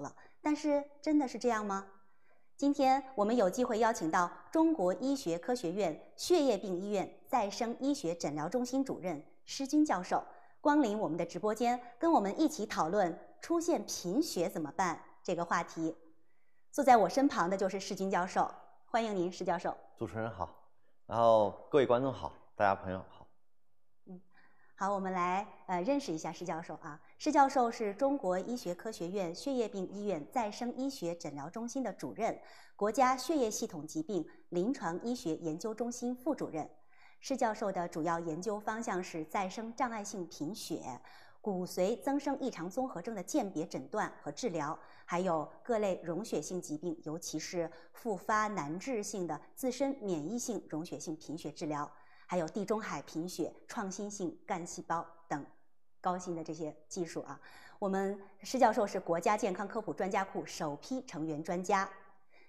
了，但是真的是这样吗？今天我们有机会邀请到中国医学科学院血液病医院再生医学诊疗中心主任施军教授光临我们的直播间，跟我们一起讨论出现贫血怎么办这个话题。坐在我身旁的就是施军教授，欢迎您，施教授。主持人好，然后各位观众好，大家朋友好。嗯，好，我们来呃认识一下施教授啊。施教授是中国医学科学院血液病医院再生医学诊疗中心的主任，国家血液系统疾病临床医学研究中心副主任。施教授的主要研究方向是再生障碍性贫血、骨髓增生异常综合征的鉴别诊断和治疗，还有各类溶血性疾病，尤其是复发难治性的自身免疫性溶血性贫血治疗，还有地中海贫血、创新性干细胞等。高新的这些技术啊，我们施教授是国家健康科普专家库首批成员专家。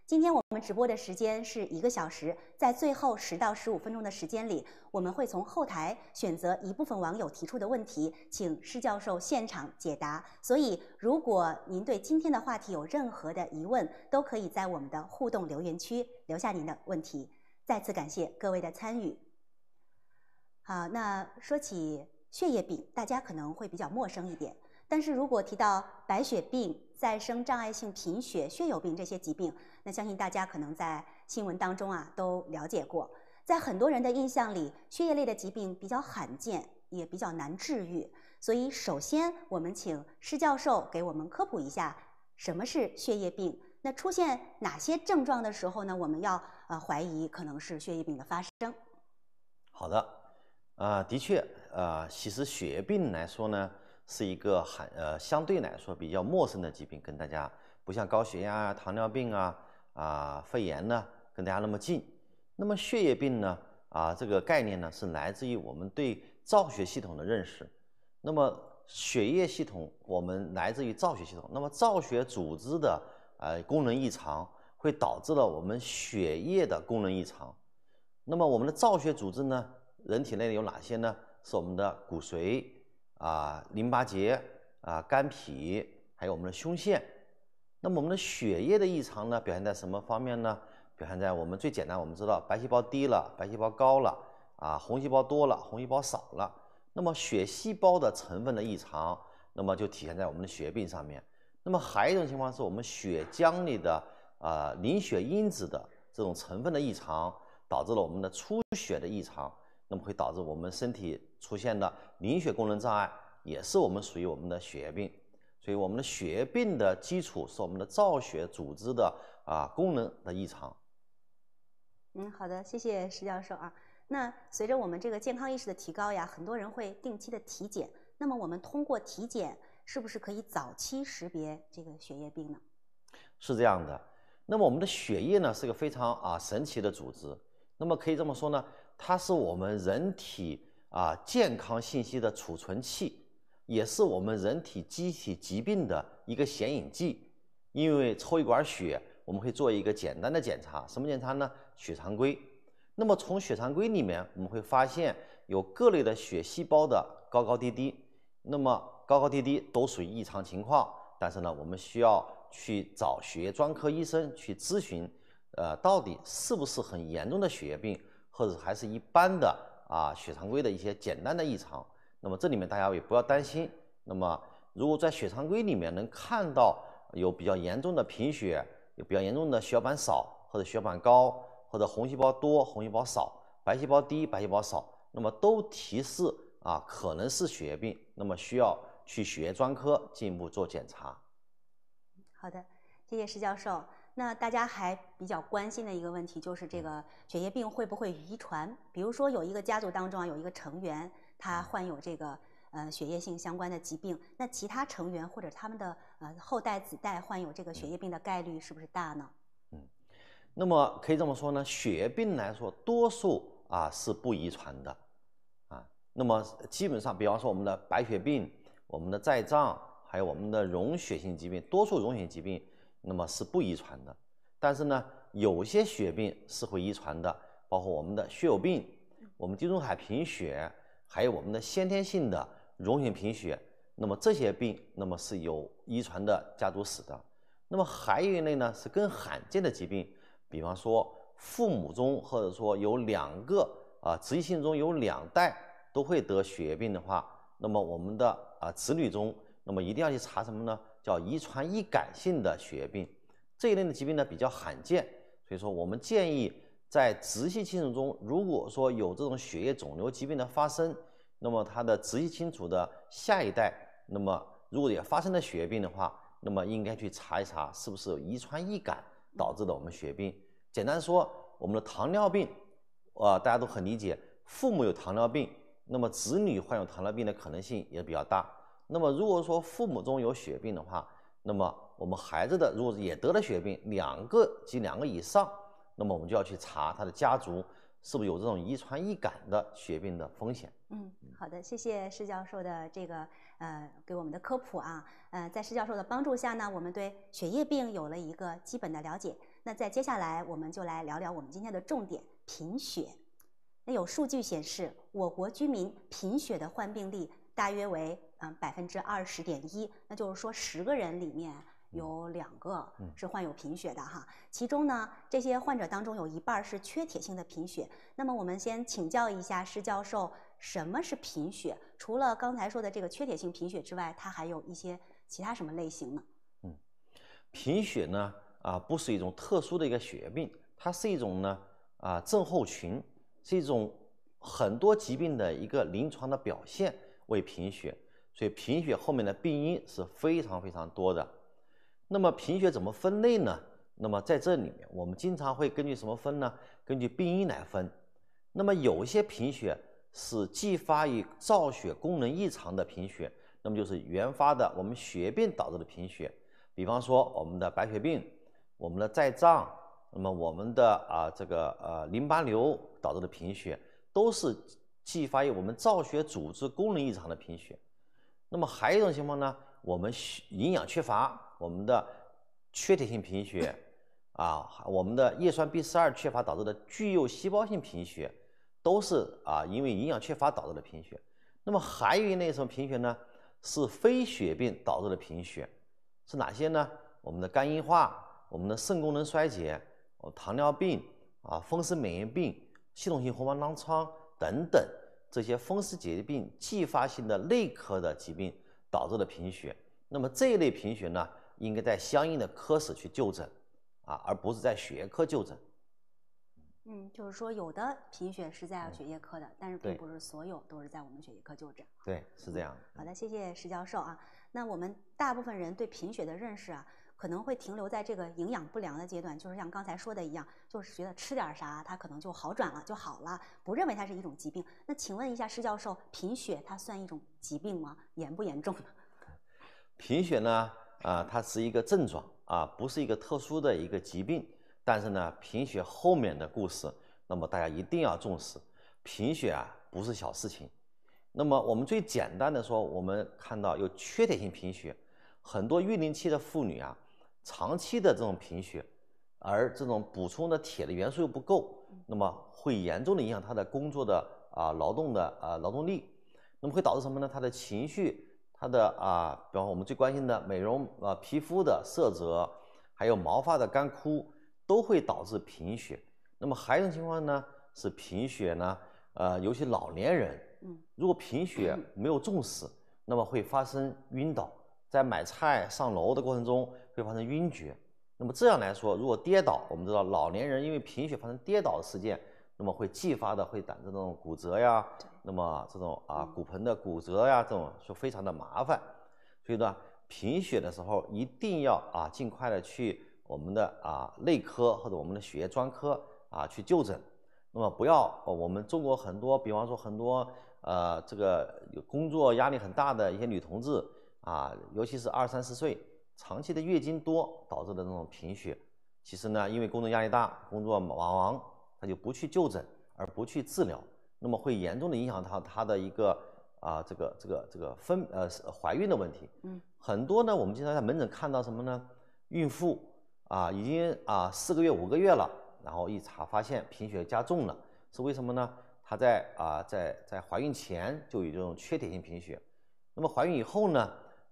今天我们直播的时间是一个小时，在最后十到十五分钟的时间里，我们会从后台选择一部分网友提出的问题，请施教授现场解答。所以，如果您对今天的话题有任何的疑问，都可以在我们的互动留言区留下您的问题。再次感谢各位的参与。好，那说起。血液病大家可能会比较陌生一点，但是如果提到白血病、再生障碍性贫血、血友病这些疾病，那相信大家可能在新闻当中啊都了解过。在很多人的印象里，血液类的疾病比较罕见，也比较难治愈。所以，首先我们请施教授给我们科普一下什么是血液病。那出现哪些症状的时候呢？我们要呃怀疑可能是血液病的发生。好的。啊，的确，呃，其实血液病来说呢，是一个很呃相对来说比较陌生的疾病，跟大家不像高血压、糖尿病啊啊肺炎呢跟大家那么近。那么血液病呢啊这个概念呢是来自于我们对造血系统的认识。那么血液系统我们来自于造血系统，那么造血组织的呃功能异常会导致了我们血液的功能异常。那么我们的造血组织呢？人体内有哪些呢？是我们的骨髓啊、淋巴结啊、肝脾，还有我们的胸腺。那么我们的血液的异常呢，表现在什么方面呢？表现在我们最简单，我们知道白细胞低了，白细胞高了，啊，红细胞多了，红细胞少了。那么血细胞的成分的异常，那么就体现在我们的血病上面。那么还有一种情况是我们血浆里的啊凝血因子的这种成分的异常，导致了我们的出血的异常。那么会导致我们身体出现的凝血功能障碍，也是我们属于我们的血液病。所以我们的血液病的基础是我们的造血组织的啊功能的异常。嗯，好的，谢谢石教授啊。那随着我们这个健康意识的提高呀，很多人会定期的体检。那么我们通过体检是不是可以早期识别这个血液病呢？是这样的。那么我们的血液呢，是个非常啊神奇的组织。那么可以这么说呢。它是我们人体啊健康信息的储存器，也是我们人体机体疾病的一个显影剂。因为抽一管血，我们会做一个简单的检查，什么检查呢？血常规。那么从血常规里面，我们会发现有各类的血细胞的高高低低。那么高高低低都属于异常情况，但是呢，我们需要去找血液专科医生去咨询，呃，到底是不是很严重的血液病。或者还是一般的啊，血常规的一些简单的异常，那么这里面大家也不要担心。那么如果在血常规里面能看到有比较严重的贫血，有比较严重的血小板少，或者血小板高，或者红细胞多、红细胞少、白细胞低、白细胞少，那么都提示啊，可能是血液病，那么需要去血液专科进一步做检查。好的，谢谢石教授。那大家还比较关心的一个问题就是这个血液病会不会遗传？比如说有一个家族当中啊，有一个成员他患有这个呃血液性相关的疾病，那其他成员或者他们的呃后代子代患有这个血液病的概率是不是大呢？嗯，那么可以这么说呢，血液病来说多数啊是不遗传的啊。那么基本上，比方说我们的白血病、我们的再障，还有我们的溶血性疾病，多数溶血疾病。那么是不遗传的，但是呢，有些血病是会遗传的，包括我们的血友病、我们地中海贫血，还有我们的先天性的溶血贫血。那么这些病，那么是有遗传的家族史的。那么还有一类呢，是更罕见的疾病，比方说父母中或者说有两个啊，直系性中有两代都会得血液病的话，那么我们的啊子女中，那么一定要去查什么呢？叫遗传易感性的血液病，这一类的疾病呢比较罕见，所以说我们建议在直系亲属中，如果说有这种血液肿瘤疾病的发生，那么它的直系亲属的下一代，那么如果也发生了血液病的话，那么应该去查一查是不是有遗传易感导致的我们血病。简单说，我们的糖尿病，啊，大家都很理解，父母有糖尿病，那么子女患有糖尿病的可能性也比较大。那么，如果说父母中有血病的话，那么我们孩子的如果也得了血病，两个及两个以上，那么我们就要去查他的家族是不是有这种遗传易感的血病的风险。嗯，好的，谢谢施教授的这个呃给我们的科普啊，呃，在施教授的帮助下呢，我们对血液病有了一个基本的了解。那在接下来，我们就来聊聊我们今天的重点——贫血。那有数据显示，我国居民贫血的患病率。大约为嗯百分之二十点一，那就是说十个人里面有两个是患有贫血的哈。其中呢，这些患者当中有一半是缺铁性的贫血。那么我们先请教一下施教授，什么是贫血？除了刚才说的这个缺铁性贫血之外，它还有一些其他什么类型呢？嗯，贫血呢啊不是一种特殊的一个血液病，它是一种呢啊症候群，是一种很多疾病的一个临床的表现。为贫血，所以贫血后面的病因是非常非常多的。那么贫血怎么分类呢？那么在这里面，我们经常会根据什么分呢？根据病因来分。那么有一些贫血是继发于造血功能异常的贫血，那么就是原发的我们血病导致的贫血，比方说我们的白血病、我们的再障，那么我们的啊这个呃淋巴瘤导致的贫血都是。继发于我们造血组织功能异常的贫血，那么还有一种情况呢？我们营养缺乏，我们的缺铁性贫血，啊，我们的叶酸 B 十二缺乏导致的巨幼细胞性贫血，都是啊因为营养缺乏导致的贫血。那么还有一类什么贫血呢？是非血病导致的贫血，是哪些呢？我们的肝硬化，我们的肾功能衰竭，糖尿病，啊，风湿免疫病，系统性红斑狼疮。等等，这些风湿结病继发性的内科的疾病导致的贫血，那么这一类贫血呢，应该在相应的科室去就诊，啊，而不是在学科就诊。嗯，就是说有的贫血是在血液科的，但是并不是所有都是在我们血液科就诊。对，是这样。好的，谢谢石教授啊。那我们大部分人对贫血的认识啊。可能会停留在这个营养不良的阶段，就是像刚才说的一样，就是觉得吃点啥它可能就好转了就好了，不认为它是一种疾病。那请问一下施教授，贫血它算一种疾病吗？严不严重？呢？贫血呢，啊，它是一个症状啊，不是一个特殊的一个疾病。但是呢，贫血后面的故事，那么大家一定要重视。贫血啊，不是小事情。那么我们最简单的说，我们看到有缺铁性贫血，很多育龄期的妇女啊。长期的这种贫血，而这种补充的铁的元素又不够，那么会严重的影响他的工作的啊劳动的啊劳动力，那么会导致什么呢？他的情绪，他的啊，比方我们最关心的美容啊皮肤的色泽，还有毛发的干枯，都会导致贫血。那么还有一种情况呢，是贫血呢，呃，尤其老年人，嗯，如果贫血没有重视，那么会发生晕倒，在买菜上楼的过程中。会发生晕厥。那么这样来说，如果跌倒，我们知道老年人因为贫血发生跌倒事件，那么会继发的会导致这种骨折呀，那么这种啊骨盆的骨折呀，这种就非常的麻烦。所以呢，贫血的时候一定要啊尽快的去我们的啊内科或者我们的血液专科啊去就诊。那么不要我们中国很多，比方说很多呃这个工作压力很大的一些女同志啊，尤其是二三十岁。长期的月经多导致的那种贫血，其实呢，因为工作压力大，工作忙，他就不去就诊，而不去治疗，那么会严重的影响到她的一个啊这个这个这个分呃怀孕的问题。嗯，很多呢，我们经常在门诊看到什么呢？孕妇啊，已经啊四个月五个月了，然后一查发现贫血加重了，是为什么呢？她在啊在在怀孕前就有这种缺铁性贫血，那么怀孕以后呢？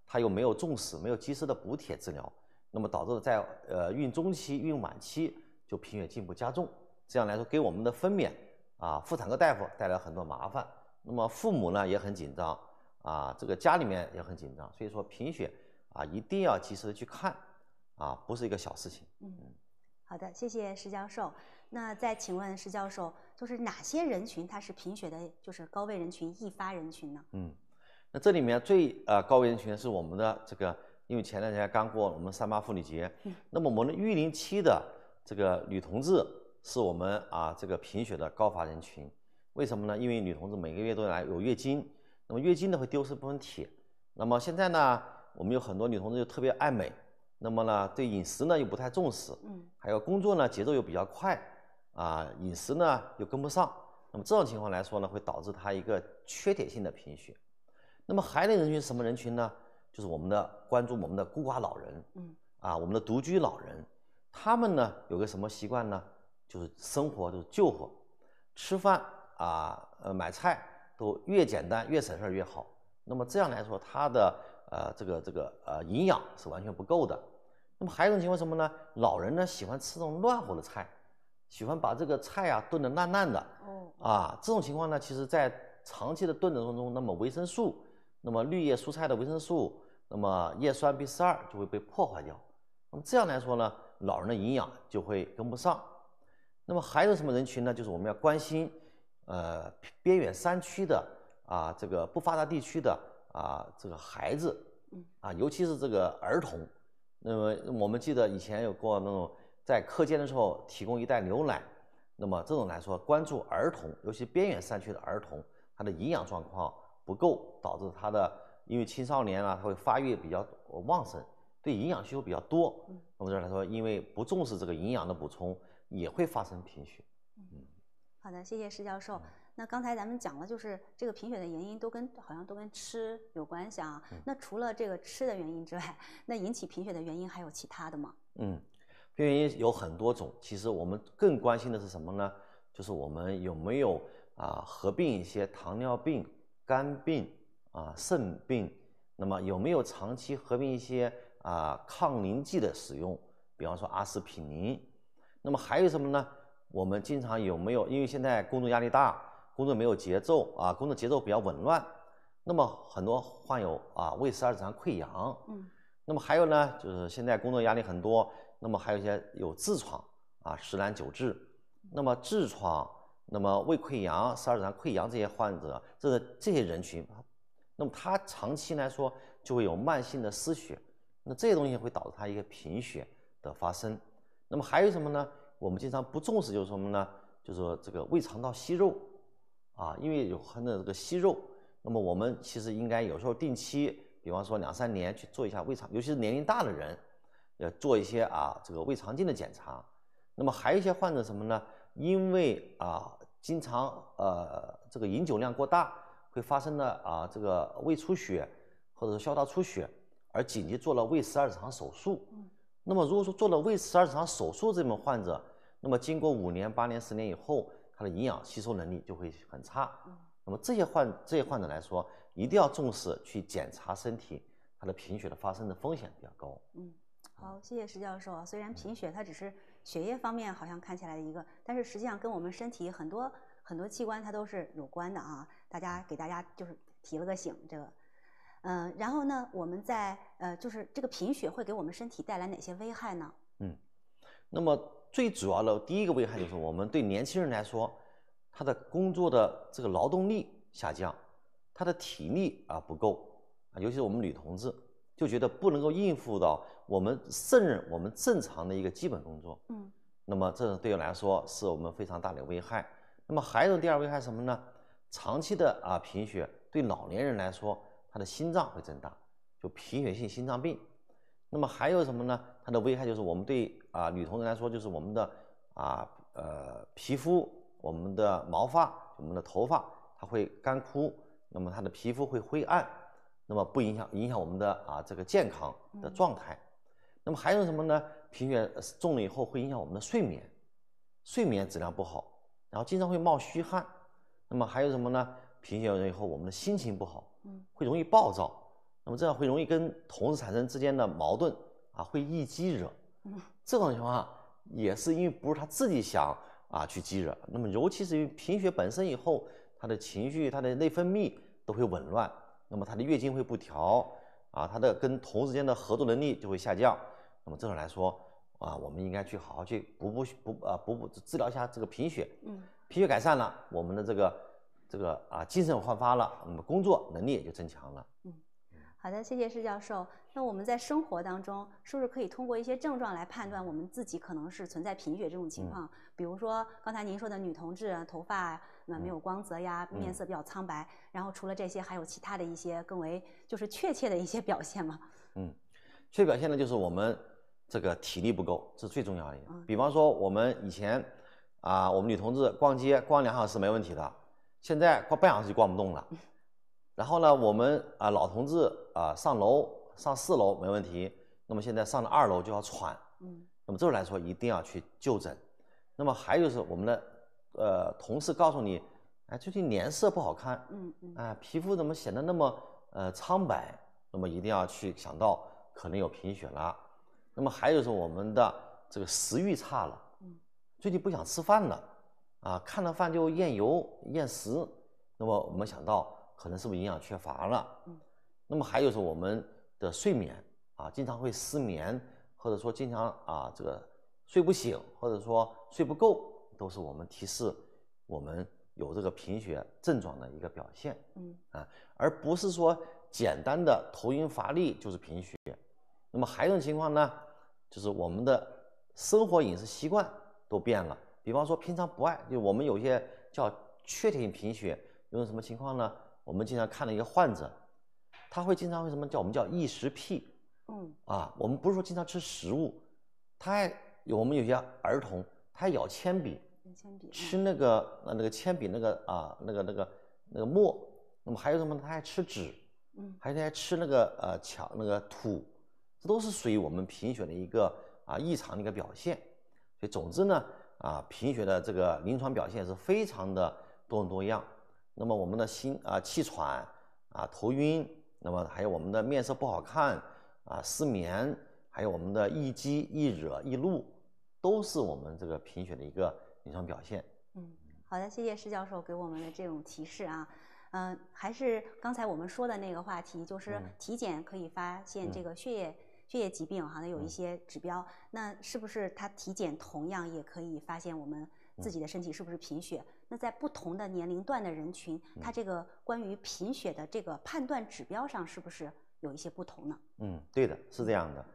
他又没有重视，没有及时的补铁治疗，那么导致在呃孕中期、孕晚期就贫血进一步加重。这样来说，给我们的分娩啊，妇产科大夫带来很多麻烦。那么父母呢也很紧张啊，这个家里面也很紧张。所以说贫血啊，一定要及时的去看啊，不是一个小事情。嗯，好的，谢谢石教授。那再请问石教授，就是哪些人群他是贫血的，就是高危人群、易发人群呢？嗯。那这里面最呃高危人群是我们的这个，因为前两天刚过我们三八妇女节，那么我们的育龄期的这个女同志是我们啊这个贫血的高发人群，为什么呢？因为女同志每个月都来有月经，那么月经呢会丢失部分铁，那么现在呢我们有很多女同志就特别爱美，那么呢对饮食呢又不太重视，嗯，还有工作呢节奏又比较快，啊饮食呢又跟不上，那么这种情况来说呢会导致她一个缺铁性的贫血。那么海类人群什么人群呢？就是我们的关注我们的孤寡老人，嗯啊，我们的独居老人，他们呢有个什么习惯呢？就是生活就是旧火，吃饭啊呃买菜都越简单越省事儿越好。那么这样来说，他的呃这个这个呃营养是完全不够的。那么还有一种情况什么呢？老人呢喜欢吃这种乱乎的菜，喜欢把这个菜啊炖的烂烂的，哦啊这种情况呢，其实在长期的炖的过程中，那么维生素那么绿叶蔬菜的维生素，那么叶酸 B 十二就会被破坏掉。那么这样来说呢，老人的营养就会跟不上。那么还有什么人群呢？就是我们要关心，呃，边远山区的啊，这个不发达地区的啊，这个孩子，啊，尤其是这个儿童。那么我们记得以前有过那种在课间的时候提供一袋牛奶。那么这种来说，关注儿童，尤其边远山区的儿童，他的营养状况。不够导致他的，因为青少年啊，他会发育比较旺盛，对营养需求比较多。那么这来说，因为不重视这个营养的补充，也会发生贫血。嗯，好的，谢谢施教授。那刚才咱们讲了，就是这个贫血的原因都跟好像都跟吃有关系啊。那除了这个吃的原因之外，那引起贫血的原因还有其他的吗？嗯，病因有很多种。其实我们更关心的是什么呢？就是我们有没有啊合并一些糖尿病。肝病啊，肾病，那么有没有长期合并一些啊抗凝剂的使用？比方说阿司匹林，那么还有什么呢？我们经常有没有？因为现在工作压力大，工作没有节奏啊，工作节奏比较紊乱。那么很多患有啊胃十二指肠溃疡。嗯。那么还有呢，就是现在工作压力很多，那么还有一些有痔疮啊，十难九痔。那么痔疮。那么胃溃疡、十二指肠溃疡这些患者，这是这些人群，那么他长期来说就会有慢性的失血，那这些东西会导致他一个贫血的发生。那么还有什么呢？我们经常不重视就是什么呢？就是说这个胃肠道息肉，啊，因为有很多这个息肉，那么我们其实应该有时候定期，比方说两三年去做一下胃肠，尤其是年龄大的人，要做一些啊这个胃肠镜的检查。那么还有一些患者什么呢？因为啊，经常呃，这个饮酒量过大，会发生的啊，这个胃出血，或者是消化出血，而紧急做了胃十二指肠手术。那么，如果说做了胃十二指肠手术，这门患者，那么经过五年、八年、十年以后，他的营养吸收能力就会很差。那么这些患这些患者来说，一定要重视去检查身体，他的贫血的发生的风险比较高。嗯，好，谢谢石教授啊。虽然贫血，它只是。血液方面好像看起来一个，但是实际上跟我们身体很多很多器官它都是有关的啊。大家给大家就是提了个醒，这个，嗯，然后呢，我们在呃，就是这个贫血会给我们身体带来哪些危害呢？嗯，那么最主要的第一个危害就是，我们对年轻人来说，他的工作的这个劳动力下降，他的体力啊不够啊，尤其是我们女同志。就觉得不能够应付到我们胜任我们正常的一个基本工作，嗯，那么这对我来说是我们非常大的危害。那么还有第二危害什么呢？长期的啊贫血对老年人来说，他的心脏会增大，就贫血性心脏病。那么还有什么呢？它的危害就是我们对啊女同志来说，就是我们的啊呃皮肤、我们的毛发、我们的头发，它会干枯，那么它的皮肤会灰暗。那么不影响影响我们的啊这个健康的状态，那么还有什么呢？贫血重了以后会影响我们的睡眠，睡眠质量不好，然后经常会冒虚汗。那么还有什么呢？贫血了以后我们的心情不好，嗯，会容易暴躁，那么这样会容易跟同事产生之间的矛盾啊，会易激惹。这种情况也是因为不是他自己想啊去激惹，那么尤其是因为贫血本身以后，他的情绪、他的内分泌都会紊乱。那么他的月经会不调啊，他的跟同事间的合作能力就会下降。那么这种来说啊，我们应该去好好去补补补啊补补治疗一下这个贫血。嗯。贫血改善了，我们的这个这个啊精神焕发了，那么工作能力也就增强了。嗯，好的，谢谢施教授。那我们在生活当中是不是可以通过一些症状来判断我们自己可能是存在贫血这种情况？比如说刚才您说的女同志头发。那没有光泽呀，面色比较苍白。然后除了这些，还有其他的一些更为就是确切的一些表现吗？嗯，确切表现呢，就是我们这个体力不够，这是最重要的。比方说，我们以前啊，我们女同志逛街逛两小时没问题的，现在逛半小时就逛不动了。然后呢，我们啊老同志啊上楼上四楼没问题，那么现在上了二楼就要喘。嗯，那么这种来说一定要去就诊。那么还有就是我们的。呃，同事告诉你，哎，最近脸色不好看，嗯嗯，啊，皮肤怎么显得那么呃苍白？那么一定要去想到可能有贫血了。那么还有是我们的这个食欲差了，嗯，最近不想吃饭了，啊，看到饭就厌油厌食，那么我们想到可能是不是营养缺乏了？嗯，那么还有是我们的睡眠啊，经常会失眠，或者说经常啊这个睡不醒，或者说睡不够。都是我们提示我们有这个贫血症状的一个表现，嗯啊，而不是说简单的头晕乏力就是贫血。那么还有一种情况呢，就是我们的生活饮食习惯都变了。比方说平常不爱，就我们有些叫缺铁性贫血，有种什么情况呢？我们经常看到一个患者，他会经常为什么叫我们叫异食癖，嗯啊，我们不是说经常吃食物，他有我们有些儿童。它咬铅笔，吃那个呃那个铅笔那个啊那个那个那个墨，那么还有什么？它还吃纸，嗯，还还吃那个呃墙那个土，这都是属于我们贫血的一个啊异常的一个表现。所以总之呢啊，贫血的这个临床表现是非常的多种多样。那么我们的心啊气喘啊头晕，那么还有我们的面色不好看啊失眠，还有我们的易激易惹易怒。都是我们这个贫血的一个临床表现。嗯，好的，谢谢施教授给我们的这种提示啊。嗯，还是刚才我们说的那个话题，就是体检可以发现这个血液血液疾病，哈，那有一些指标。那是不是他体检同样也可以发现我们自己的身体是不是贫血？那在不同的年龄段的人群，他这个关于贫血的这个判断指标上是不是有一些不同呢？嗯，对的，是这样的。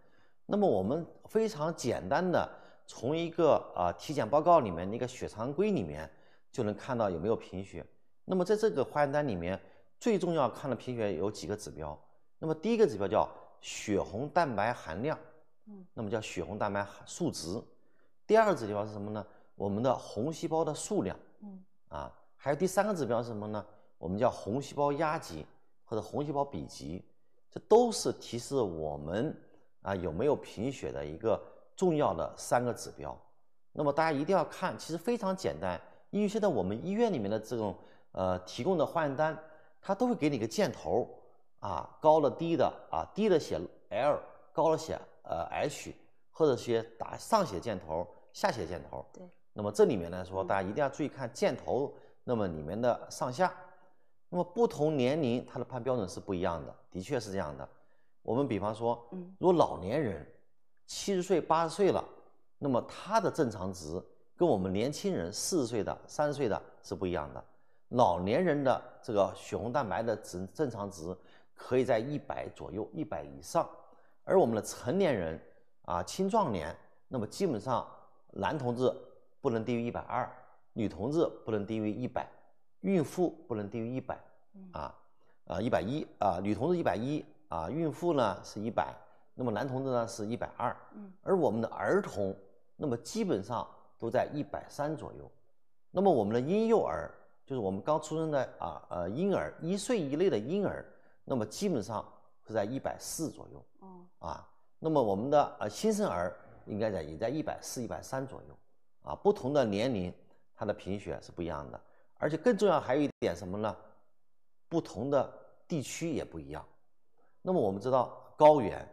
那么我们非常简单的。从一个啊体检报告里面，那个血常规里面就能看到有没有贫血。那么在这个化验单里面，最重要看的贫血有几个指标。那么第一个指标叫血红蛋白含量，嗯，那么叫血红蛋白数值。第二个指标是什么呢？我们的红细胞的数量，嗯，啊，还有第三个指标是什么呢？我们叫红细胞压级或者红细胞比级，这都是提示我们啊有没有贫血的一个。重要的三个指标，那么大家一定要看，其实非常简单，因为现在我们医院里面的这种呃提供的化验单，它都会给你个箭头啊，高了低的啊，低的写 L，高了写呃 H，或者写打上写箭头，下写箭头。对。那么这里面来说，大家一定要注意看箭头，那么里面的上下，那么不同年龄它的判标准是不一样的，的确是这样的。我们比方说，嗯，如老年人。七十岁、八十岁了，那么他的正常值跟我们年轻人四十岁的、三十岁的是不一样的。老年人的这个血红蛋白的值正常值可以在一百左右、一百以上，而我们的成年人啊、青壮年，那么基本上男同志不能低于一百二，女同志不能低于一百，孕妇不能低于一百啊啊，一百一啊，女同志一百一啊，孕妇呢是一百。那么男同志呢是一百二，嗯，而我们的儿童，那么基本上都在一百三左右，那么我们的婴幼儿，就是我们刚出生的啊呃婴儿一岁以内的婴儿，那么基本上是在一百四左右，哦，啊，那么我们的呃新生儿应该在也在一百四一百三左右，啊，不同的年龄它的贫血是不一样的，而且更重要还有一点什么呢？不同的地区也不一样，那么我们知道高原。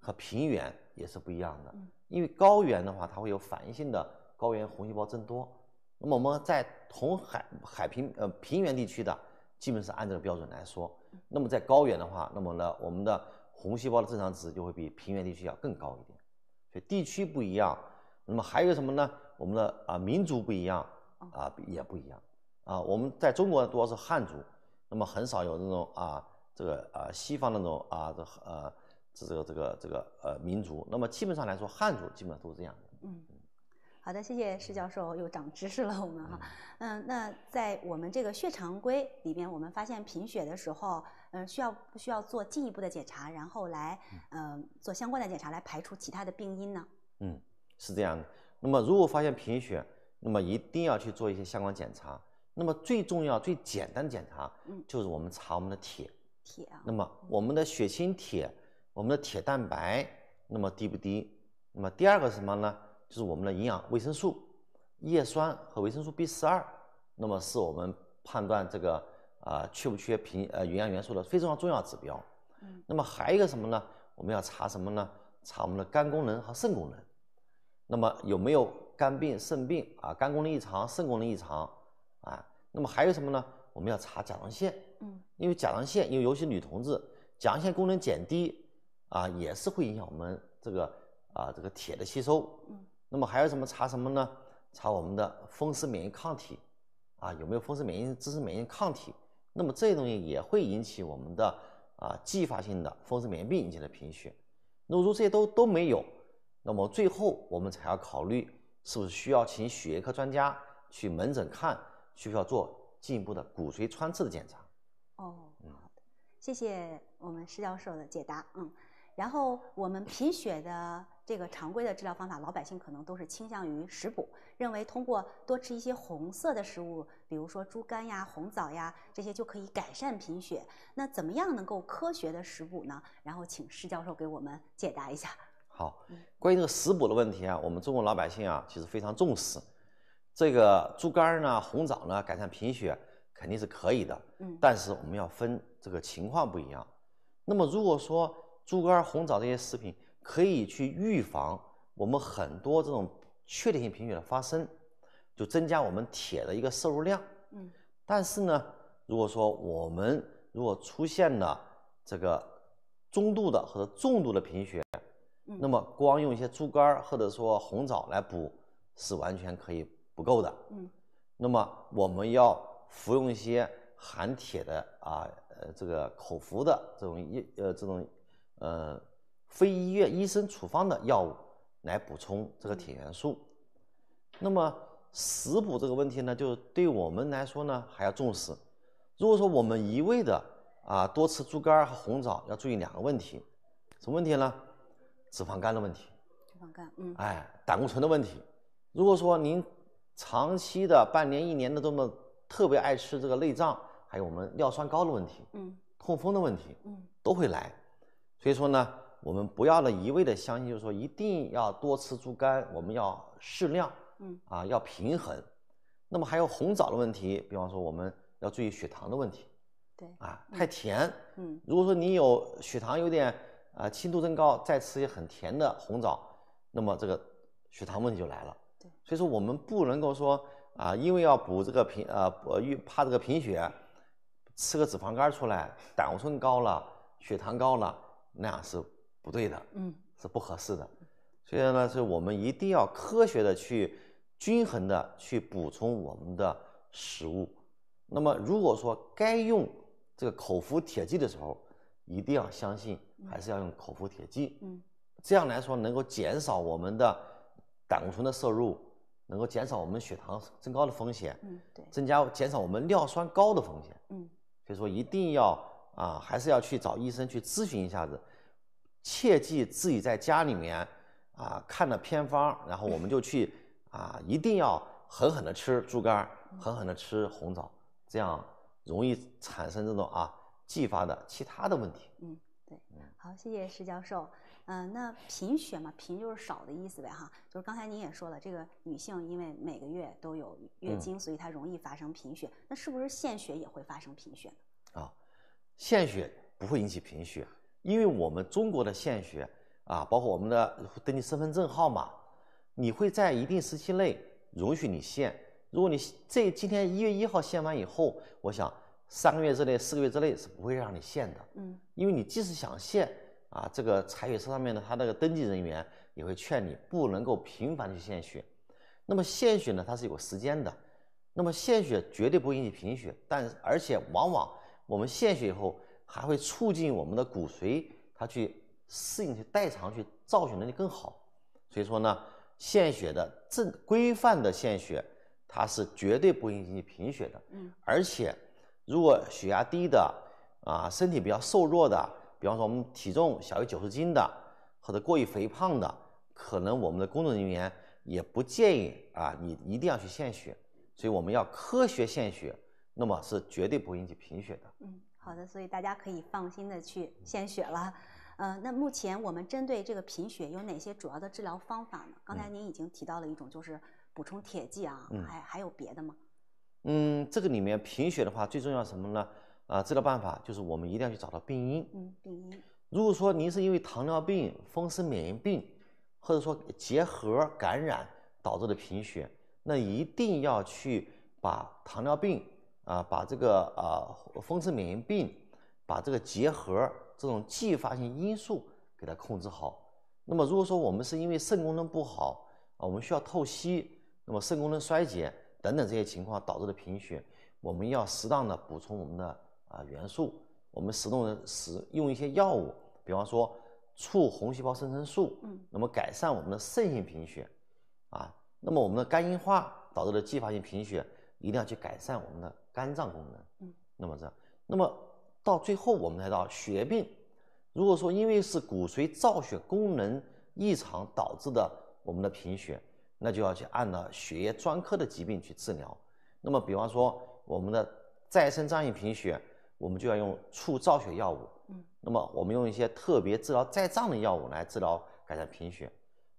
和平原也是不一样的，因为高原的话，它会有反应性的高原红细胞增多。那么我们在同海海平呃平原地区的，基本是按这个标准来说。那么在高原的话，那么呢，我们的红细胞的正常值就会比平原地区要更高一点，所以地区不一样。那么还有什么呢？我们的啊民族不一样啊也不一样啊。我们在中国主要是汉族，那么很少有那种啊这个啊西方那种啊这呃。这个这个这个呃民族，那么基本上来说，汉族基本上都是这样。嗯，好的，谢谢施教授，又长知识了我们哈。嗯，那在我们这个血常规里面，我们发现贫血的时候，呃，需要不需要做进一步的检查，然后来呃做相关的检查，来排除其他的病因呢？嗯，是这样的。那么如果发现贫血，那么一定要去做一些相关检查。那么最重要、最简单的检查，嗯，就是我们查我们的铁。铁啊。那么我们的血清铁。我们的铁蛋白那么低不低？那么第二个什么呢？就是我们的营养维生素叶酸和维生素 B 十二，那么是我们判断这个啊缺不缺贫呃营养元素的非常重要指标。嗯。那么还有一个什么呢？我们要查什么呢？查我们的肝功能和肾功能。那么有没有肝病肾病啊？肝功能异常肾功能异常啊？那么还有什么呢？我们要查甲状腺。嗯。因为甲状腺，因为有些女同志甲状腺功能减低。啊，也是会影响我们这个啊，这个铁的吸收。嗯。那么还有什么查什么呢？查我们的风湿免疫抗体，啊，有没有风湿免疫支持免疫抗体？那么这些东西也会引起我们的啊继发性的风湿免疫病引起的贫血。那如果这些都都没有，那么最后我们才要考虑是不是需要请血液科专家去门诊看，需要做进一步的骨髓穿刺的检查。哦。嗯，好的，谢谢我们施教授的解答。嗯。然后我们贫血的这个常规的治疗方法，老百姓可能都是倾向于食补，认为通过多吃一些红色的食物，比如说猪肝呀、红枣呀，这些就可以改善贫血。那怎么样能够科学的食补呢？然后请施教授给我们解答一下。好，关于这个食补的问题啊，我们中国老百姓啊其实非常重视。这个猪肝呢、红枣呢，改善贫血肯定是可以的。嗯。但是我们要分这个情况不一样。那么如果说猪肝、红枣这些食品可以去预防我们很多这种缺铁性贫血的发生，就增加我们铁的一个摄入量。嗯，但是呢，如果说我们如果出现了这个中度的或者重度的贫血，那么光用一些猪肝或者说红枣来补是完全可以不够的。嗯，那么我们要服用一些含铁的啊，呃，这个口服的这种一呃这种。呃，非医院医生处方的药物来补充这个铁元素。那么食补这个问题呢，就对我们来说呢还要重视。如果说我们一味的啊多吃猪肝和红枣，要注意两个问题，什么问题呢？脂肪肝的问题，脂肪肝，嗯，哎，胆固醇的问题。如果说您长期的半年一年的这么特别爱吃这个内脏，还有我们尿酸高的问题，嗯，痛风的问题，嗯，都会来。所以说呢，我们不要呢一味的相信，就是说一定要多吃猪肝，我们要适量，嗯啊要平衡。那么还有红枣的问题，比方说我们要注意血糖的问题，对啊太甜，嗯，如果说你有血糖有点啊轻度增高，再吃些很甜的红枣，那么这个血糖问题就来了。对，所以说我们不能够说啊，因为要补这个贫呃怕这个贫血，吃个脂肪肝出来，胆固醇高了，血糖高了。那样是不对的，嗯，是不合适的。所以呢，是我们一定要科学的去、均衡的去补充我们的食物。那么，如果说该用这个口服铁剂的时候，一定要相信还是要用口服铁剂。嗯，这样来说能够减少我们的胆固醇的摄入，能够减少我们血糖增高的风险。嗯，对，增加减少我们尿酸高的风险。嗯，所以说一定要。啊，还是要去找医生去咨询一下子，切记自己在家里面啊看了偏方，然后我们就去啊，一定要狠狠的吃猪肝，狠狠的吃红枣，这样容易产生这种啊继发的其他的问题。嗯，对，好，谢谢施教授。嗯，那贫血嘛，贫就是少的意思呗哈，就是刚才您也说了，这个女性因为每个月都有月经，所以她容易发生贫血。那是不是献血也会发生贫血？呢？献血不会引起贫血，因为我们中国的献血啊，包括我们的登记身份证号码，你会在一定时期内允许你献。如果你这今天一月一号献完以后，我想三个月之内、四个月之内是不会让你献的。嗯，因为你即使想献啊，这个采血车上面的他那个登记人员也会劝你不能够频繁去献血。那么献血呢，它是有时间的。那么献血绝对不会引起贫血，但而且往往。我们献血以后，还会促进我们的骨髓，它去适应、去代偿、去造血能力更好。所以说呢，献血的正规范的献血，它是绝对不引起贫血的。嗯，而且如果血压低的啊，身体比较瘦弱的，比方说我们体重小于九十斤的，或者过于肥胖的，可能我们的工作人员也不建议啊，你一定要去献血。所以我们要科学献血。那么是绝对不会引起贫血的。嗯，好的，所以大家可以放心的去献血了。呃，那目前我们针对这个贫血有哪些主要的治疗方法呢？刚才您已经提到了一种，就是补充铁剂啊，还还有别的吗？嗯，这个里面贫血的话，最重要什么呢？啊，治疗办法就是我们一定要去找到病因。嗯，病因。如果说您是因为糖尿病、风湿免疫病，或者说结核感染导致的贫血，那一定要去把糖尿病。啊，把这个啊风湿免疫病，把这个结核这种继发性因素给它控制好。那么，如果说我们是因为肾功能不好啊，我们需要透析，那么肾功能衰竭等等这些情况导致的贫血，我们要适当的补充我们的啊元素，我们使用使用一些药物，比方说促红细胞生成素，嗯，那么改善我们的肾性贫血，啊，那么我们的肝硬化导致的继发性贫血。一定要去改善我们的肝脏功能。嗯，那么这，那么到最后我们才知道，血病，如果说因为是骨髓造血功能异常导致的我们的贫血，那就要去按照血液专科的疾病去治疗。那么比方说我们的再生障碍贫血，我们就要用促造血药物。嗯，那么我们用一些特别治疗再障的药物来治疗改善贫血。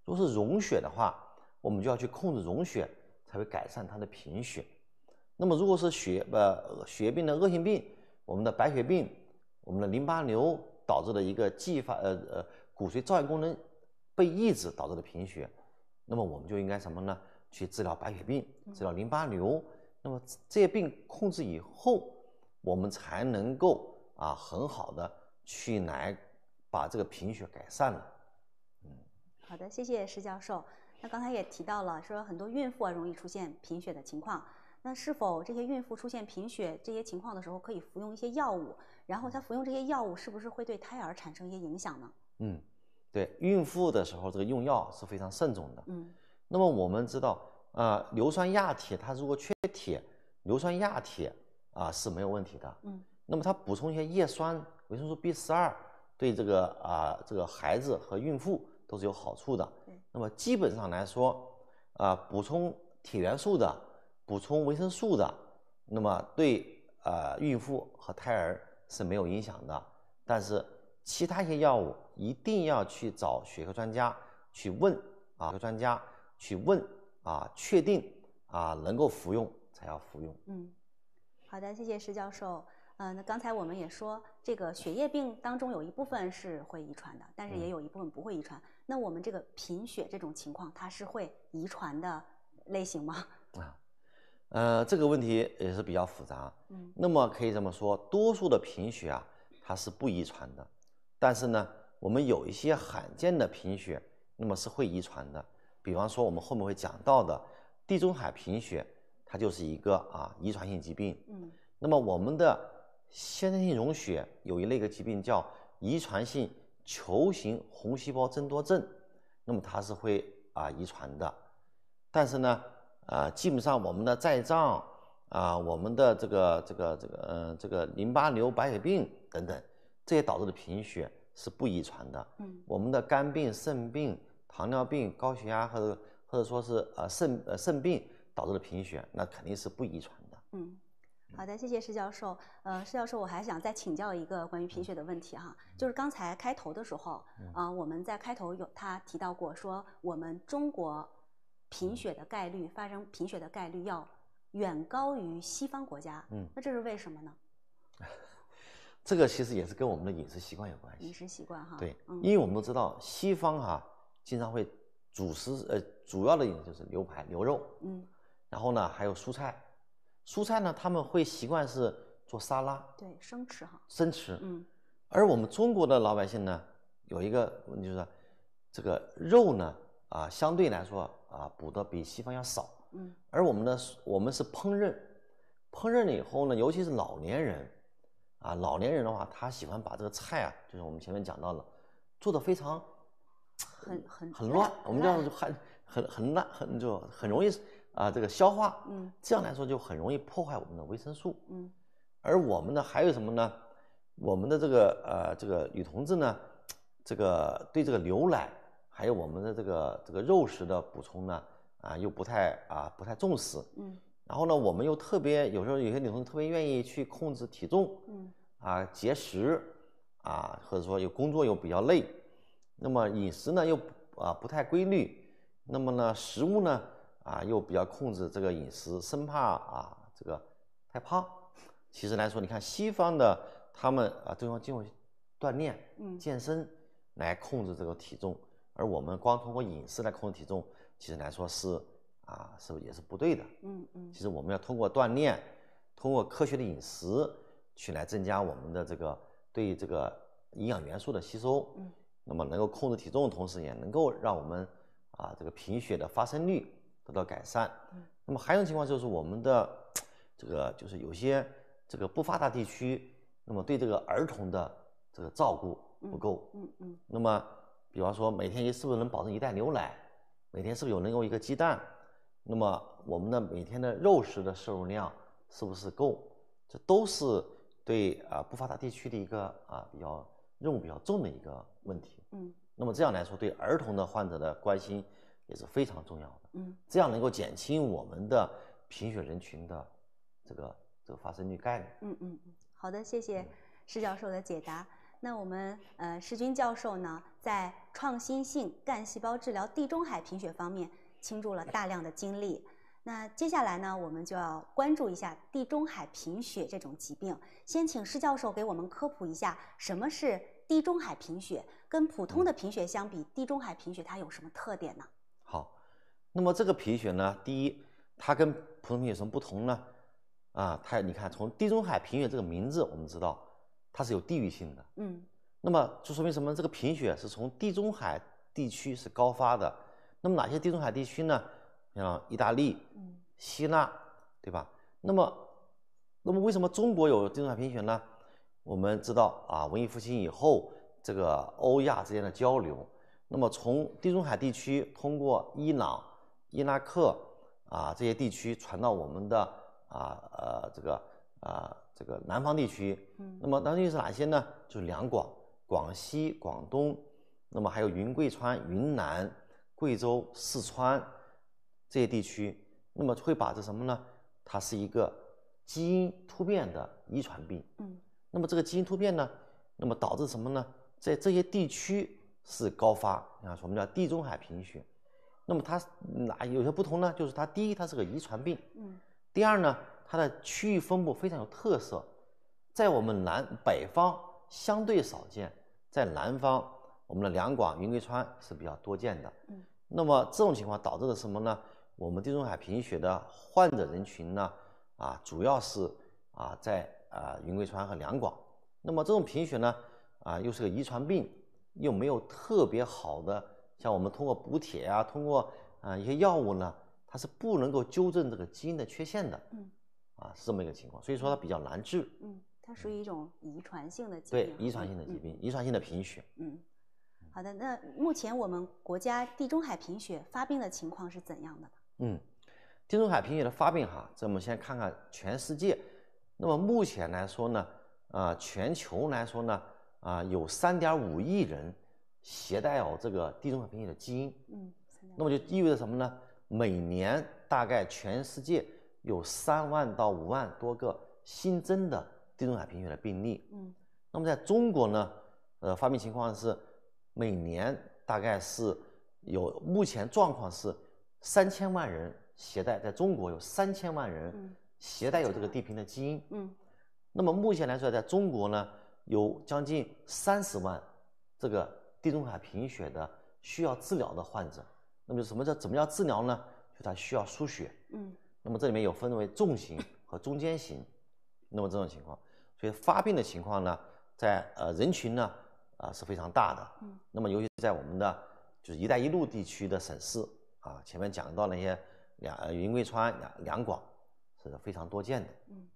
如果是溶血的话，我们就要去控制溶血，才会改善它的贫血。那么，如果是血呃血病的恶性病，我们的白血病，我们的淋巴瘤导致的一个继发呃呃骨髓造血功能被抑制导致的贫血，那么我们就应该什么呢？去治疗白血病，治疗淋巴瘤。那么这些病控制以后，我们才能够啊很好的去来把这个贫血改善了。嗯，好的，谢谢施教授。那刚才也提到了，说很多孕妇啊容易出现贫血的情况。那是否这些孕妇出现贫血这些情况的时候，可以服用一些药物？然后她服用这些药物，是不是会对胎儿产生一些影响呢？嗯，对，孕妇的时候这个用药是非常慎重的。嗯，那么我们知道，呃，硫酸亚铁它如果缺铁，硫酸亚铁啊是没有问题的。嗯，那么它补充一些叶酸、维生素 B 十二，对这个啊这个孩子和孕妇都是有好处的。那么基本上来说，啊，补充铁元素的。补充维生素的，那么对呃孕妇和胎儿是没有影响的。但是其他一些药物一定要去找学科专家去问啊，学科专家去问啊，确定啊能够服用才要服用。嗯，好的，谢谢石教授。嗯，那刚才我们也说，这个血液病当中有一部分是会遗传的，但是也有一部分不会遗传。那我们这个贫血这种情况，它是会遗传的类型吗？啊。呃，这个问题也是比较复杂。嗯，那么可以这么说，多数的贫血啊，它是不遗传的。但是呢，我们有一些罕见的贫血，那么是会遗传的。比方说，我们后面会讲到的地中海贫血，它就是一个啊遗传性疾病。嗯，那么我们的先天性溶血有一类个疾病叫遗传性球形红细胞增多症，那么它是会啊遗传的。但是呢。啊，基本上我们的再障，啊，我们的这个这个这个，嗯，这个淋巴瘤、白血病等等，这些导致的贫血是不遗传的。嗯，我们的肝病、肾病、糖尿病、高血压，或者或者说是呃肾呃肾病导致的贫血，那肯定是不遗传的。嗯，好的，谢谢施教授。呃，施教授，我还想再请教一个关于贫血的问题哈，就是刚才开头的时候，啊，我们在开头有他提到过说我们中国。贫血的概率发生贫血的概率要远高于西方国家，嗯，那这是为什么呢？这个其实也是跟我们的饮食习惯有关系，饮食习惯哈，对，因为我们都知道西方哈经常会主食呃主要的饮食就是牛排牛肉，嗯，然后呢还有蔬菜，蔬菜呢他们会习惯是做沙拉，对，生吃哈，生吃，嗯，而我们中国的老百姓呢有一个问题就是这个肉呢啊相对来说。啊，补的比西方要少，嗯，而我们的我们是烹饪，烹饪了以后呢，尤其是老年人，啊，老年人的话，他喜欢把这个菜啊，就是我们前面讲到的，做的非常，很很很乱，我们叫很很很烂，很就很容易啊，这个消化，嗯，这样来说就很容易破坏我们的维生素，嗯，而我们呢，还有什么呢？我们的这个呃这个女同志呢，这个对这个牛奶。还有我们的这个这个肉食的补充呢，啊，又不太啊不太重视，嗯，然后呢，我们又特别有时候有些女同志特别愿意去控制体重，嗯，啊节食，啊或者说有工作又比较累，那么饮食呢又啊不太规律，那么呢食物呢啊又比较控制这个饮食，生怕啊这个太胖。其实来说，你看西方的他们啊，都要经过锻炼，嗯，健身来控制这个体重。而我们光通过饮食来控制体重，其实来说是啊，是也是不对的。嗯嗯。其实我们要通过锻炼，通过科学的饮食去来增加我们的这个对这个营养元素的吸收。嗯。那么能够控制体重的同时，也能够让我们啊这个贫血的发生率得到改善。嗯。那么还一种情况就是我们的这个就是有些这个不发达地区，那么对这个儿童的这个照顾不够。嗯嗯。那么。比方说，每天是不是能保证一袋牛奶？每天是不是有能用一个鸡蛋？那么我们的每天的肉食的摄入量是不是够？这都是对啊不发达地区的一个啊比较任务比较重的一个问题。嗯。那么这样来说，对儿童的患者的关心也是非常重要的。嗯。这样能够减轻我们的贫血人群的这个这个发生率概率。嗯嗯嗯。好的，谢谢施教授的解答。那我们呃，施军教授呢，在创新性干细胞治疗地中海贫血方面倾注了大量的精力。那接下来呢，我们就要关注一下地中海贫血这种疾病。先请施教授给我们科普一下，什么是地中海贫血？跟普通的贫血相比，地中海贫血它有什么特点呢？好，那么这个贫血呢，第一，它跟普通贫血有什么不同呢？啊，它你看，从地中海贫血这个名字，我们知道。它是有地域性的，嗯，那么就说明什么？这个贫血是从地中海地区是高发的，那么哪些地中海地区呢？像意大利、希腊，对吧？那么，那么为什么中国有地中海贫血呢？我们知道啊，文艺复兴以后，这个欧亚之间的交流，那么从地中海地区通过伊朗、伊拉克啊这些地区传到我们的啊呃这个啊。这个南方地区，嗯，那么当地是哪些呢？就是两广、广西、广东，那么还有云贵川、云南、贵州、四川这些地区，那么会把这什么呢？它是一个基因突变的遗传病，嗯，那么这个基因突变呢，那么导致什么呢？在这些地区是高发啊，我们叫地中海贫血。那么它哪有些不同呢？就是它第一，它是个遗传病，嗯，第二呢？它的区域分布非常有特色，在我们南北方相对少见，在南方，我们的两广云贵川是比较多见的。嗯，那么这种情况导致的什么呢？我们地中海贫血的患者人群呢，啊，主要是啊在啊云贵川和两广。那么这种贫血呢，啊又是个遗传病，又没有特别好的，像我们通过补铁啊，通过啊一些药物呢，它是不能够纠正这个基因的缺陷的。嗯。啊，是这么一个情况，所以说它比较难治。嗯，它属于一种遗传性的疾病。对，遗传性的疾病，遗传性的贫血。嗯，好的，那目前我们国家地中海贫血发病的情况是怎样的嗯，地中海贫血的发病哈，这我们先看看全世界。那么目前来说呢，呃，全球来说呢，啊，有三点五亿人，携带有这个地中海贫血的基因。嗯。那么就意味着什么呢？每年大概全世界。有三万到五万多个新增的地中海贫血的病例。嗯，那么在中国呢，呃，发病情况是每年大概是有目前状况是三千万人携带，在中国有三千万人携带有这个地贫的基因。嗯，那么目前来说，在中国呢，有将近三十万这个地中海贫血的需要治疗的患者。那么什么叫怎么叫治疗呢？就他需要输血。嗯。那么这里面有分为重型和中间型，那么这种情况，所以发病的情况呢，在呃人群呢啊是非常大的。嗯。那么尤其在我们的就是“一带一路”地区的省市啊，前面讲到那些两呃云贵川两两广是非常多见的。嗯。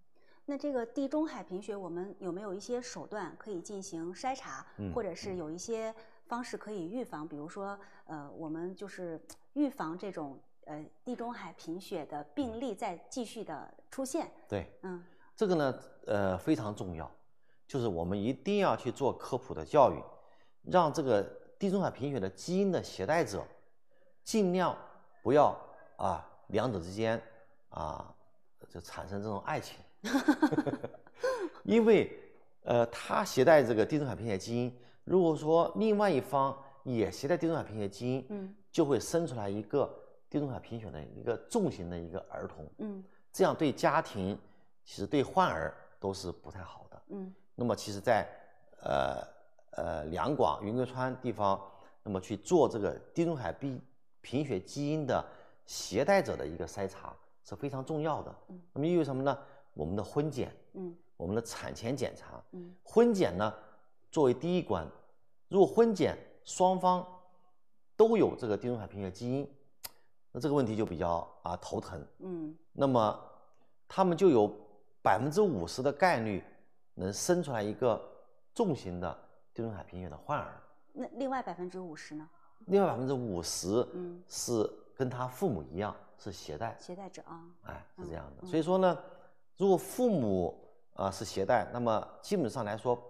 那这个地中海贫血，我们有没有一些手段可以进行筛查，或者是有一些方式可以预防？比如说，呃，我们就是预防这种。呃，地中海贫血的病例在继续的出现。对，嗯，这个呢，呃，非常重要，就是我们一定要去做科普的教育，让这个地中海贫血的基因的携带者尽量不要啊，两者之间啊，就产生这种爱情，因为呃，他携带这个地中海贫血基因，如果说另外一方也携带地中海贫血基因，嗯，就会生出来一个。地中海贫血的一个重型的一个儿童，嗯，这样对家庭，其实对患儿都是不太好的，嗯。那么，其实，在呃呃两广、云贵川地方，那么去做这个地中海病贫血基因的携带者的一个筛查是非常重要的。那么，因为什么呢？我们的婚检，嗯，我们的产前检查，嗯，婚检呢作为第一关，如果婚检双方都有这个地中海贫血基因。那这个问题就比较啊头疼。嗯。那么，他们就有百分之五十的概率能生出来一个重型的地中海贫血的患儿。那另外百分之五十呢？另外百分之五十是跟他父母一样是携带。携带者啊。哎，是这样的。所以说呢，如果父母啊是携带，那么基本上来说，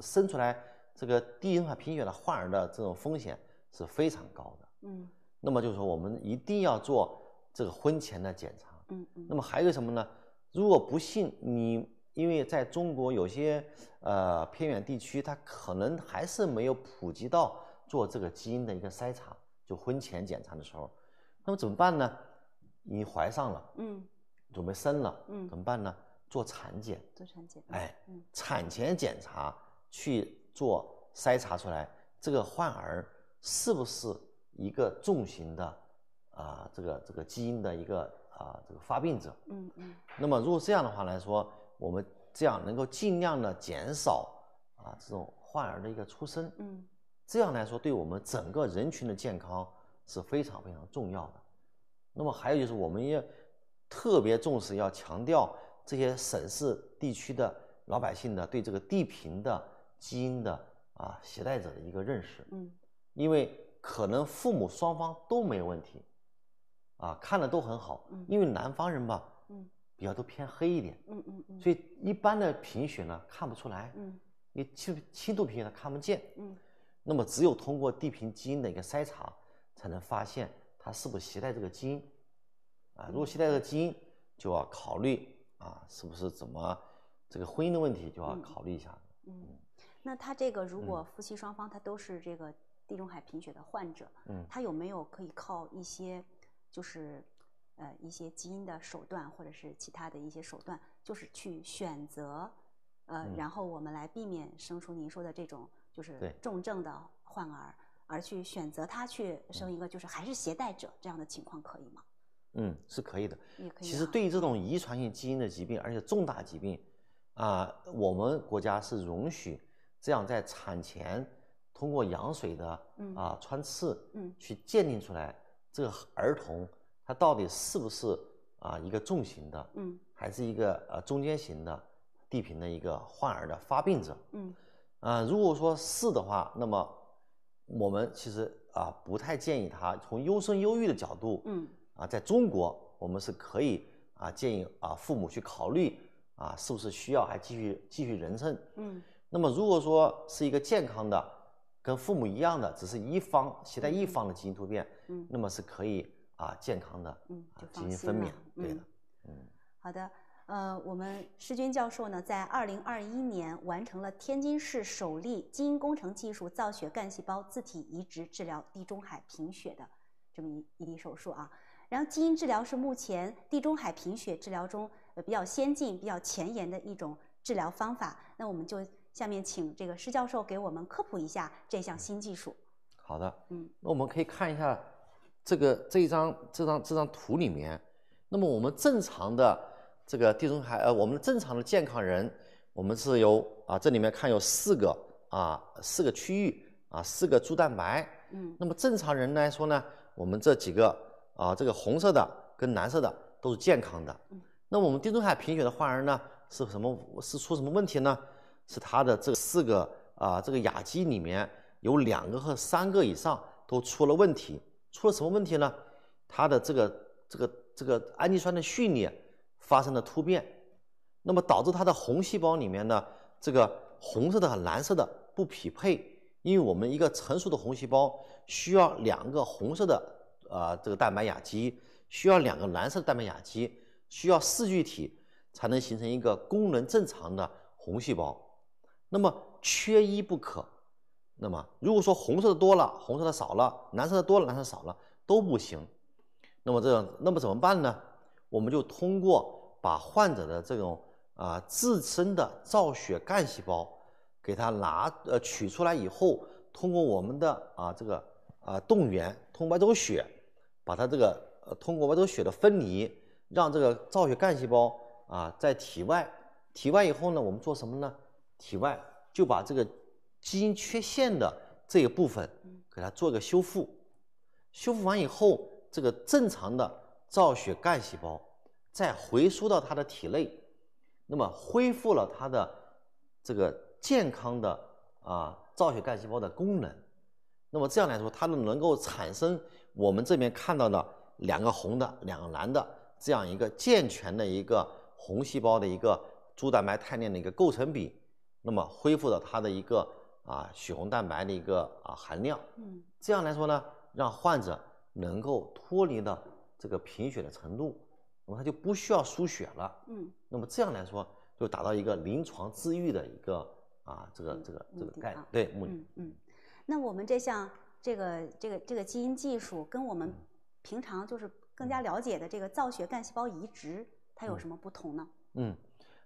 生出来这个地中海贫血的患儿的这种风险是非常高的。嗯。那么就是说，我们一定要做这个婚前的检查。嗯嗯。那么还有什么呢？如果不信你，因为在中国有些呃偏远地区，它可能还是没有普及到做这个基因的一个筛查，就婚前检查的时候，那么怎么办呢？你怀上了，嗯，准备生了，嗯，怎么办呢？做产检，做产检，哎，产前检查去做筛查出来，这个患儿是不是？一个重型的啊，这个这个基因的一个啊，这个发病者。嗯嗯。那么如果这样的话来说，我们这样能够尽量的减少啊这种患儿的一个出生。嗯。这样来说，对我们整个人群的健康是非常非常重要的。那么还有就是，我们要特别重视，要强调这些省市地区的老百姓的对这个地贫的基因的啊携带者的一个认识。嗯。因为。可能父母双方都没问题，啊，看的都很好，因为南方人吧，嗯，比较都偏黑一点，嗯嗯嗯，所以一般的贫血呢看不出来，嗯，你轻轻度贫血他看不见，嗯，那么只有通过地贫基因的一个筛查，才能发现他是不是携带这个基因，啊，如果携带这个基因，就要考虑啊，是不是怎么这个婚姻的问题就要考虑一下。嗯，那他这个如果夫妻双方他都是这个。地中海贫血的患者，嗯，他有没有可以靠一些，就是，呃，一些基因的手段，或者是其他的一些手段，就是去选择，呃，然后我们来避免生出您说的这种，就是重症的患儿，而去选择他去生一个，就是还是携带者这样的情况可以吗？嗯，是可以的。也可以。其实对于这种遗传性基因的疾病，而且重大疾病，啊，我们国家是容许这样在产前。通过羊水的啊穿刺，去鉴定出来这个儿童他到底是不是啊一个重型的，嗯，还是一个呃中间型的地贫的一个患儿的发病者，嗯，啊，如果说是的话，那么我们其实啊不太建议他从优生优育的角度，嗯，啊，在中国我们是可以啊建议啊父母去考虑啊是不是需要还继续继续妊娠，嗯，那么如果说是一个健康的。跟父母一样的，只是一方携带一方的基因突变，那么是可以啊健康的进行分娩，对的。嗯，好的，呃，我们施军教授呢，在二零二一年完成了天津市首例基因工程技术造血干细胞自体移植治疗地中海贫血的这么一例手术啊。然后，基因治疗是目前地中海贫血治疗中呃比较先进、比较前沿的一种治疗方法。那我们就。下面请这个施教授给我们科普一下这项新技术。好的，嗯，那我们可以看一下这个这一张这张这张图里面。那么我们正常的这个地中海呃，我们正常的健康人，我们是由啊，这里面看有四个啊四个区域啊四个珠蛋白。嗯。那么正常人来说呢，我们这几个啊这个红色的跟蓝色的都是健康的。嗯。那我们地中海贫血的患儿呢是什么是出什么问题呢？是它的这四个啊，这个亚基里面有两个和三个以上都出了问题。出了什么问题呢？它的这个这个这个氨基酸的序列发生了突变，那么导致它的红细胞里面呢，这个红色的和蓝色的不匹配。因为我们一个成熟的红细胞需要两个红色的啊这个蛋白亚基，需要两个蓝色的蛋白亚基，需要四聚体才能形成一个功能正常的红细胞。那么缺一不可。那么，如果说红色的多了，红色的少了，蓝色的多了，蓝色少了都不行。那么这样，那么怎么办呢？我们就通过把患者的这种啊自身的造血干细胞给它拿呃取出来以后，通过我们的啊这个啊动员，通过外周血，把它这个呃通过外周血的分离，让这个造血干细胞啊在体外体外以后呢，我们做什么呢？体外就把这个基因缺陷的这一部分给它做个修复，修复完以后，这个正常的造血干细胞再回输到它的体内，那么恢复了它的这个健康的啊造血干细胞的功能，那么这样来说，它能够产生我们这边看到的两个红的、两个蓝的这样一个健全的一个红细胞的一个珠蛋白肽链的一个构成比。那么恢复到它的一个啊血红蛋白的一个啊含量，嗯，这样来说呢，让患者能够脱离的这个贫血的程度，那么他就不需要输血了，嗯，那么这样来说就达到一个临床治愈的一个啊这个这个这个概念，对，目的。嗯，那我们这项这个这个这个基因技术跟我们平常就是更加了解的这个造血干细胞移植它有什么不同呢？嗯。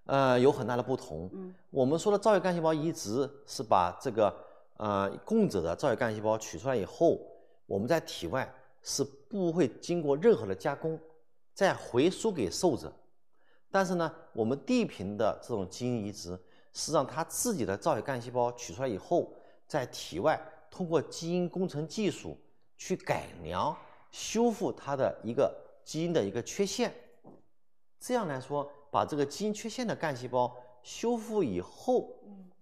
呃，有很大的不同。嗯，我们说的造血干细胞移植是把这个呃供者的造血干细胞取出来以后，我们在体外是不会经过任何的加工，再回输给受者。但是呢，我们地平的这种基因移植是让他自己的造血干细胞取出来以后，在体外通过基因工程技术去改良修复他的一个基因的一个缺陷。这样来说。把这个基因缺陷的干细胞修复以后，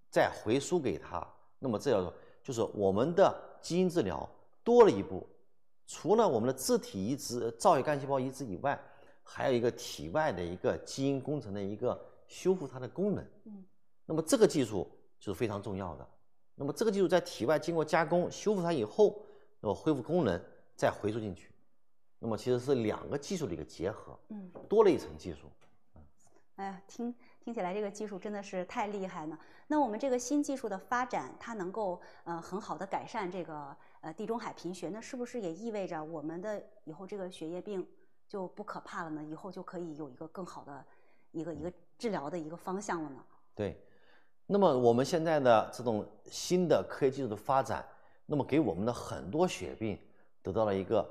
再回输给他，那么这叫做就是我们的基因治疗多了一步。除了我们的自体移植造血干细胞移植以外，还有一个体外的一个基因工程的一个修复它的功能。嗯，那么这个技术就是非常重要的。那么这个技术在体外经过加工修复它以后，那么恢复功能再回输进去，那么其实是两个技术的一个结合。嗯，多了一层技术。哎，听听起来这个技术真的是太厉害了。那我们这个新技术的发展，它能够呃很好的改善这个呃地中海贫血。那是不是也意味着我们的以后这个血液病就不可怕了呢？以后就可以有一个更好的一个一个治疗的一个方向了呢？对。那么我们现在的这种新的科学技术的发展，那么给我们的很多血病得到了一个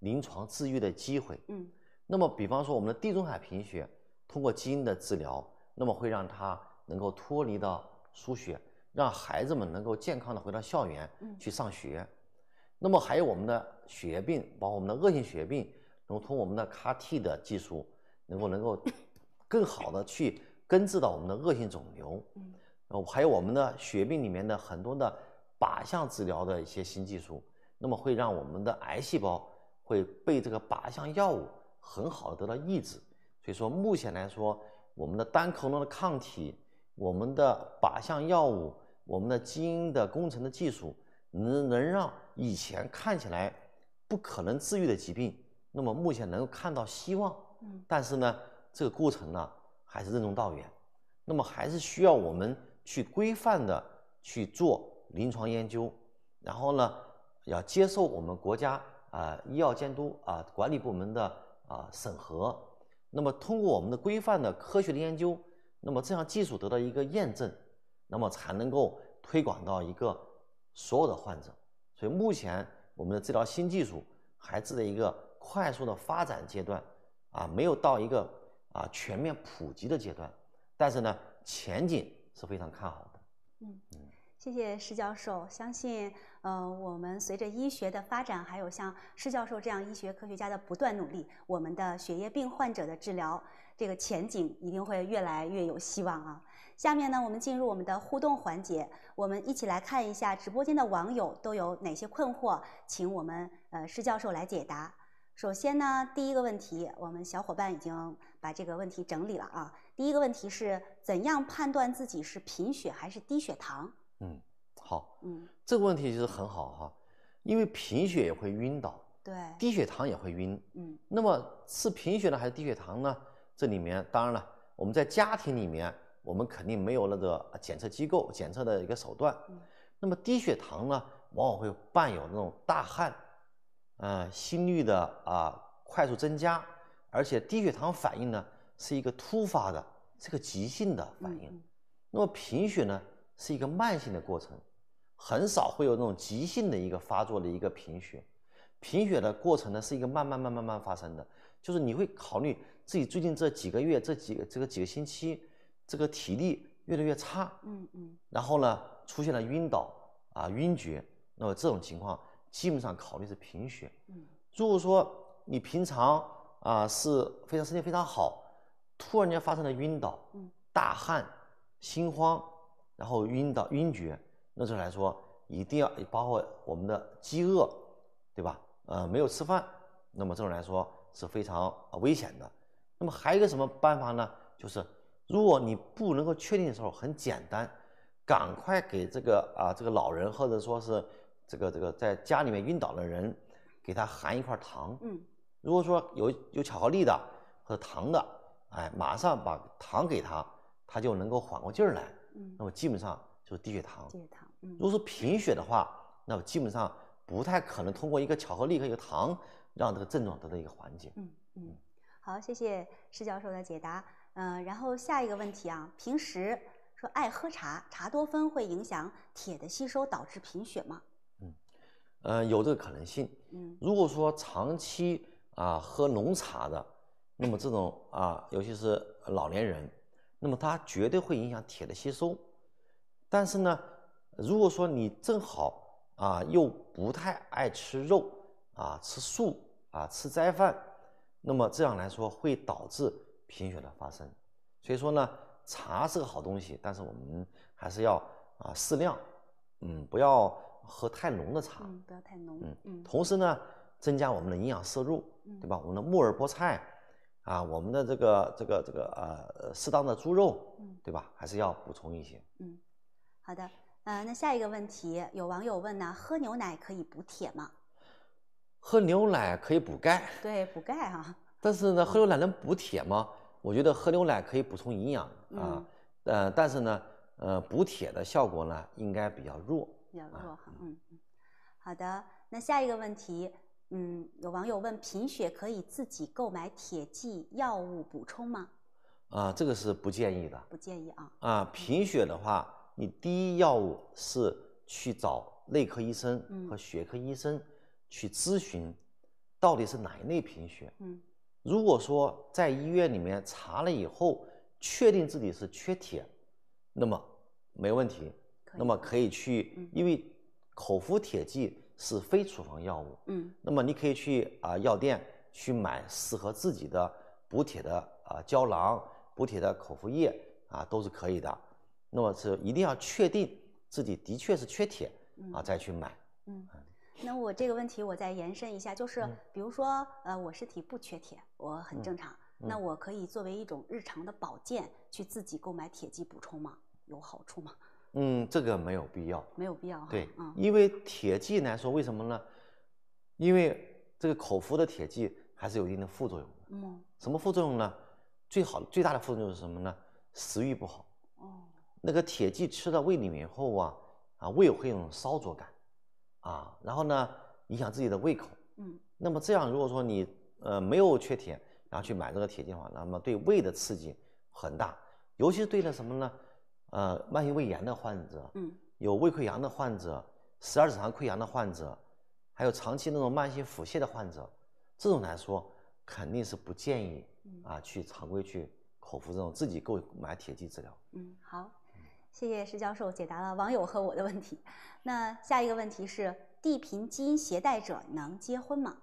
临床治愈的机会。嗯。那么比方说我们的地中海贫血。通过基因的治疗，那么会让他能够脱离到输血，让孩子们能够健康的回到校园去上学。那么还有我们的血液病，把我们的恶性血液病，能通过我们的 CAR-T 的技术，能够能够 更好的去根治到我们的恶性肿瘤。嗯，还有我们的血病里面的很多的靶向治疗的一些新技术，那么会让我们的癌细胞会被这个靶向药物很好的得到抑制。所以说，目前来说，我们的单克隆的抗体，我们的靶向药物，我们的基因的工程的技术，能能让以前看起来不可能治愈的疾病，那么目前能够看到希望。嗯。但是呢，这个过程呢，还是任重道远，那么还是需要我们去规范的去做临床研究，然后呢，要接受我们国家啊医药监督啊管理部门的啊审核。那么通过我们的规范的科学的研究，那么这项技术得到一个验证，那么才能够推广到一个所有的患者。所以目前我们的治疗新技术还处在一个快速的发展阶段啊，没有到一个啊全面普及的阶段，但是呢前景是非常看好的。嗯。谢谢施教授。相信，呃，我们随着医学的发展，还有像施教授这样医学科学家的不断努力，我们的血液病患者的治疗这个前景一定会越来越有希望啊。下面呢，我们进入我们的互动环节，我们一起来看一下直播间的网友都有哪些困惑，请我们呃施教授来解答。首先呢，第一个问题，我们小伙伴已经把这个问题整理了啊。第一个问题是，怎样判断自己是贫血还是低血糖？嗯，好，嗯，这个问题就是很好哈，因为贫血也会晕倒，对，低血糖也会晕，嗯，那么是贫血呢还是低血糖呢？这里面当然了，我们在家庭里面，我们肯定没有那个检测机构、检测的一个手段。那么低血糖呢，往往会伴有那种大汗，呃，心率的啊快速增加，而且低血糖反应呢是一个突发的，是个急性的反应。那么贫血呢？是一个慢性的过程，很少会有那种急性的一个发作的一个贫血。贫血的过程呢，是一个慢慢慢慢慢发生的，就是你会考虑自己最近这几个月、这几这个几个星期，这个体力越来越差。嗯嗯。然后呢，出现了晕倒啊、晕厥，那么这种情况基本上考虑是贫血。嗯。如果说你平常啊是非常身体非常好，突然间发生了晕倒、大汗、心慌。然后晕倒、晕厥，那种来说，一定要包括我们的饥饿，对吧？呃，没有吃饭，那么这种来说是非常危险的。那么还有一个什么办法呢？就是如果你不能够确定的时候，很简单，赶快给这个啊这个老人，或者说是这个这个在家里面晕倒的人，给他含一块糖。嗯。如果说有有巧克力的或者糖的，哎，马上把糖给他，他就能够缓过劲儿来。那么基本上就是低血糖。低血糖。如果是贫血的话，那么基本上不太可能通过一个巧克力和一个糖让这个症状得到一个缓解。嗯嗯，好，谢谢施教授的解答。嗯，然后下一个问题啊，平时说爱喝茶，茶多酚会影响铁的吸收，导致贫血吗？嗯，呃，有这个可能性。嗯，如果说长期啊喝浓茶的，那么这种啊，尤其是老年人。那么它绝对会影响铁的吸收，但是呢，如果说你正好啊又不太爱吃肉啊，吃素啊，吃斋饭，那么这样来说会导致贫血的发生。所以说呢，茶是个好东西，但是我们还是要啊适量，嗯，不要喝太浓的茶，不要太浓，嗯嗯。同时呢，增加我们的营养摄入，对吧？我们的木耳、菠菜。啊，我们的这个这个这个呃，适当的猪肉，对吧？还是要补充一些。嗯，好的。呃，那下一个问题，有网友问呢，喝牛奶可以补铁吗？喝牛奶可以补钙。对，补钙啊。但是呢，喝牛奶能补铁吗？我觉得喝牛奶可以补充营养啊，呃，但是呢，呃，补铁的效果呢，应该比较弱。比较弱哈。嗯。好的，那下一个问题。嗯，有网友问：贫血可以自己购买铁剂药物补充吗？啊，这个是不建议的，不建议啊。啊，贫血的话，你第一药物是去找内科医生和血科医生去咨询，到底是哪一类贫血。嗯，如果说在医院里面查了以后，确定自己是缺铁，那么没问题，那么可以去，因为口服铁剂。是非处方药物，嗯，那么你可以去啊药店去买适合自己的补铁的啊胶囊、补铁的口服液啊都是可以的，那么是一定要确定自己的确是缺铁啊再去买。嗯，那我这个问题我再延伸一下，就是比如说呃我身体不缺铁，我很正常，那我可以作为一种日常的保健去自己购买铁剂补充吗？有好处吗？嗯，这个没有必要，没有必要哈。对，嗯，因为铁剂来说，为什么呢？因为这个口服的铁剂还是有一定的副作用。嗯，什么副作用呢？最好最大的副作用是什么呢？食欲不好。哦。那个铁剂吃到胃里面后啊，啊，胃会有烧灼感，啊，然后呢，影响自己的胃口。嗯。那么这样，如果说你呃没有缺铁，然后去买这个铁剂的话，那么对胃的刺激很大，尤其是对了什么呢？呃，慢性胃炎的患者，嗯，有胃溃疡的患者，十二指肠溃疡的患者，还有长期那种慢性腹泻的患者，这种来说肯定是不建议啊去常规去口服这种自己购买铁剂治疗。嗯，好，谢谢石教授解答了网友和我的问题。那下一个问题是：地贫基因携带者能结婚吗？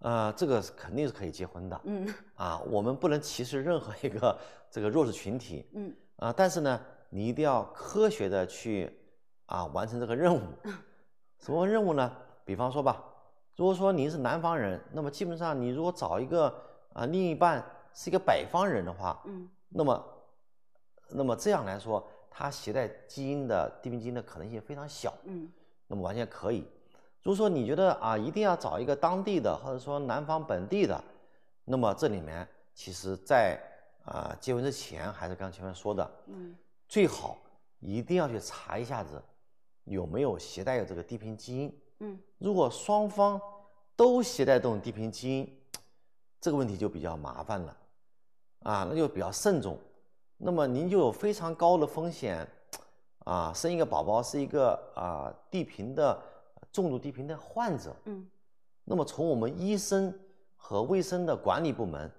呃，这个肯定是可以结婚的。嗯，啊，我们不能歧视任何一个这个弱势群体。嗯，啊，但是呢。你一定要科学的去啊完成这个任务，什么任务呢？比方说吧，如果说您是南方人，那么基本上你如果找一个啊另一半是一个北方人的话，嗯，那么那么这样来说，他携带基因的地病基因的可能性非常小，嗯，那么完全可以。如果说你觉得啊一定要找一个当地的或者说南方本地的，那么这里面其实，在啊结婚之前还是刚前面说的，嗯。最好一定要去查一下子，有没有携带有这个低频基因。嗯，如果双方都携带这种低频基因，这个问题就比较麻烦了，啊，那就比较慎重。那么您就有非常高的风险，啊，生一个宝宝是一个啊低频的重度低频的患者。嗯，那么从我们医生和卫生的管理部门，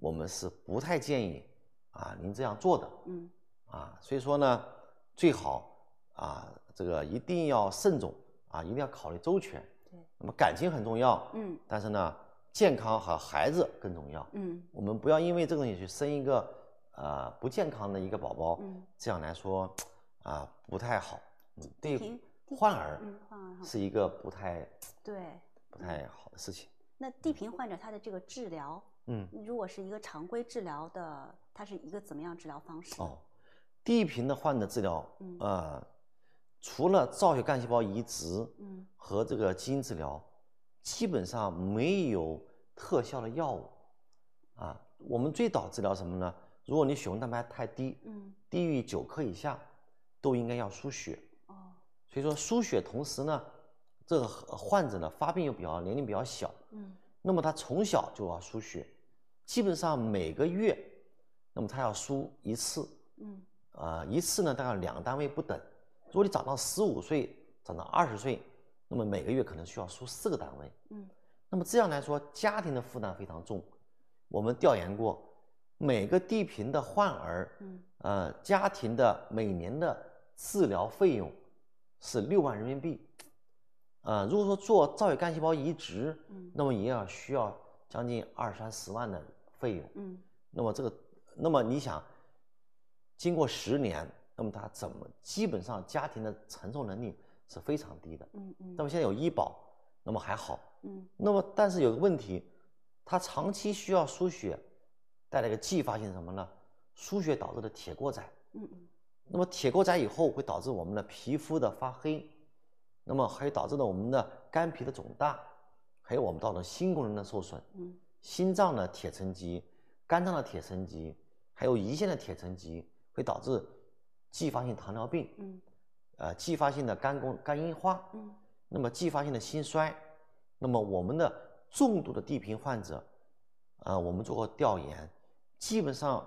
我们是不太建议啊您这样做的。嗯。啊，所以说呢，最好啊，这个一定要慎重啊，一定要考虑周全。对。那么感情很重要。嗯。但是呢，健康和孩子更重要。嗯。我们不要因为这个东西去生一个呃不健康的一个宝宝。嗯。这样来说，啊不太好。嗯。对。患儿。患儿。是一个不太。对。不太好的事情。那地贫患者他的这个治疗，嗯，如果是一个常规治疗的，它是一个怎么样治疗方式？哦。低频的患者治疗呃，除了造血干细胞移植和这个基因治疗，基本上没有特效的药物啊。我们最早治疗什么呢？如果你血红蛋白太低，嗯，低于九克以下，都应该要输血哦，所以说，输血同时呢，这个患者呢发病又比较年龄比较小，嗯，那么他从小就要输血，基本上每个月，那么他要输一次，嗯。呃，一次呢大概两个单位不等，如果你长到十五岁，长到二十岁，那么每个月可能需要输四个单位。嗯，那么这样来说，家庭的负担非常重。我们调研过，每个地贫的患儿，嗯，呃，家庭的每年的治疗费用是六万人民币。啊，如果说做造血干细胞移植，嗯，那么也要需要将近二三十万的费用。嗯，那么这个，那么你想？经过十年，那么他怎么？基本上家庭的承受能力是非常低的。嗯嗯。那么现在有医保，那么还好。嗯。那么但是有个问题，他长期需要输血，带来个继发性什么呢？输血导致的铁过载。嗯嗯。那么铁过载以后会导致我们的皮肤的发黑，那么还有导致了我们的肝脾的肿大，还有我们造成心功能的受损。嗯。心脏的铁沉积，肝脏的铁沉积，还有胰腺的铁沉积。会导致继发性糖尿病，呃，继发性的肝功肝硬化，那么继发性的心衰，那么我们的重度的地贫患者，呃，我们做过调研，基本上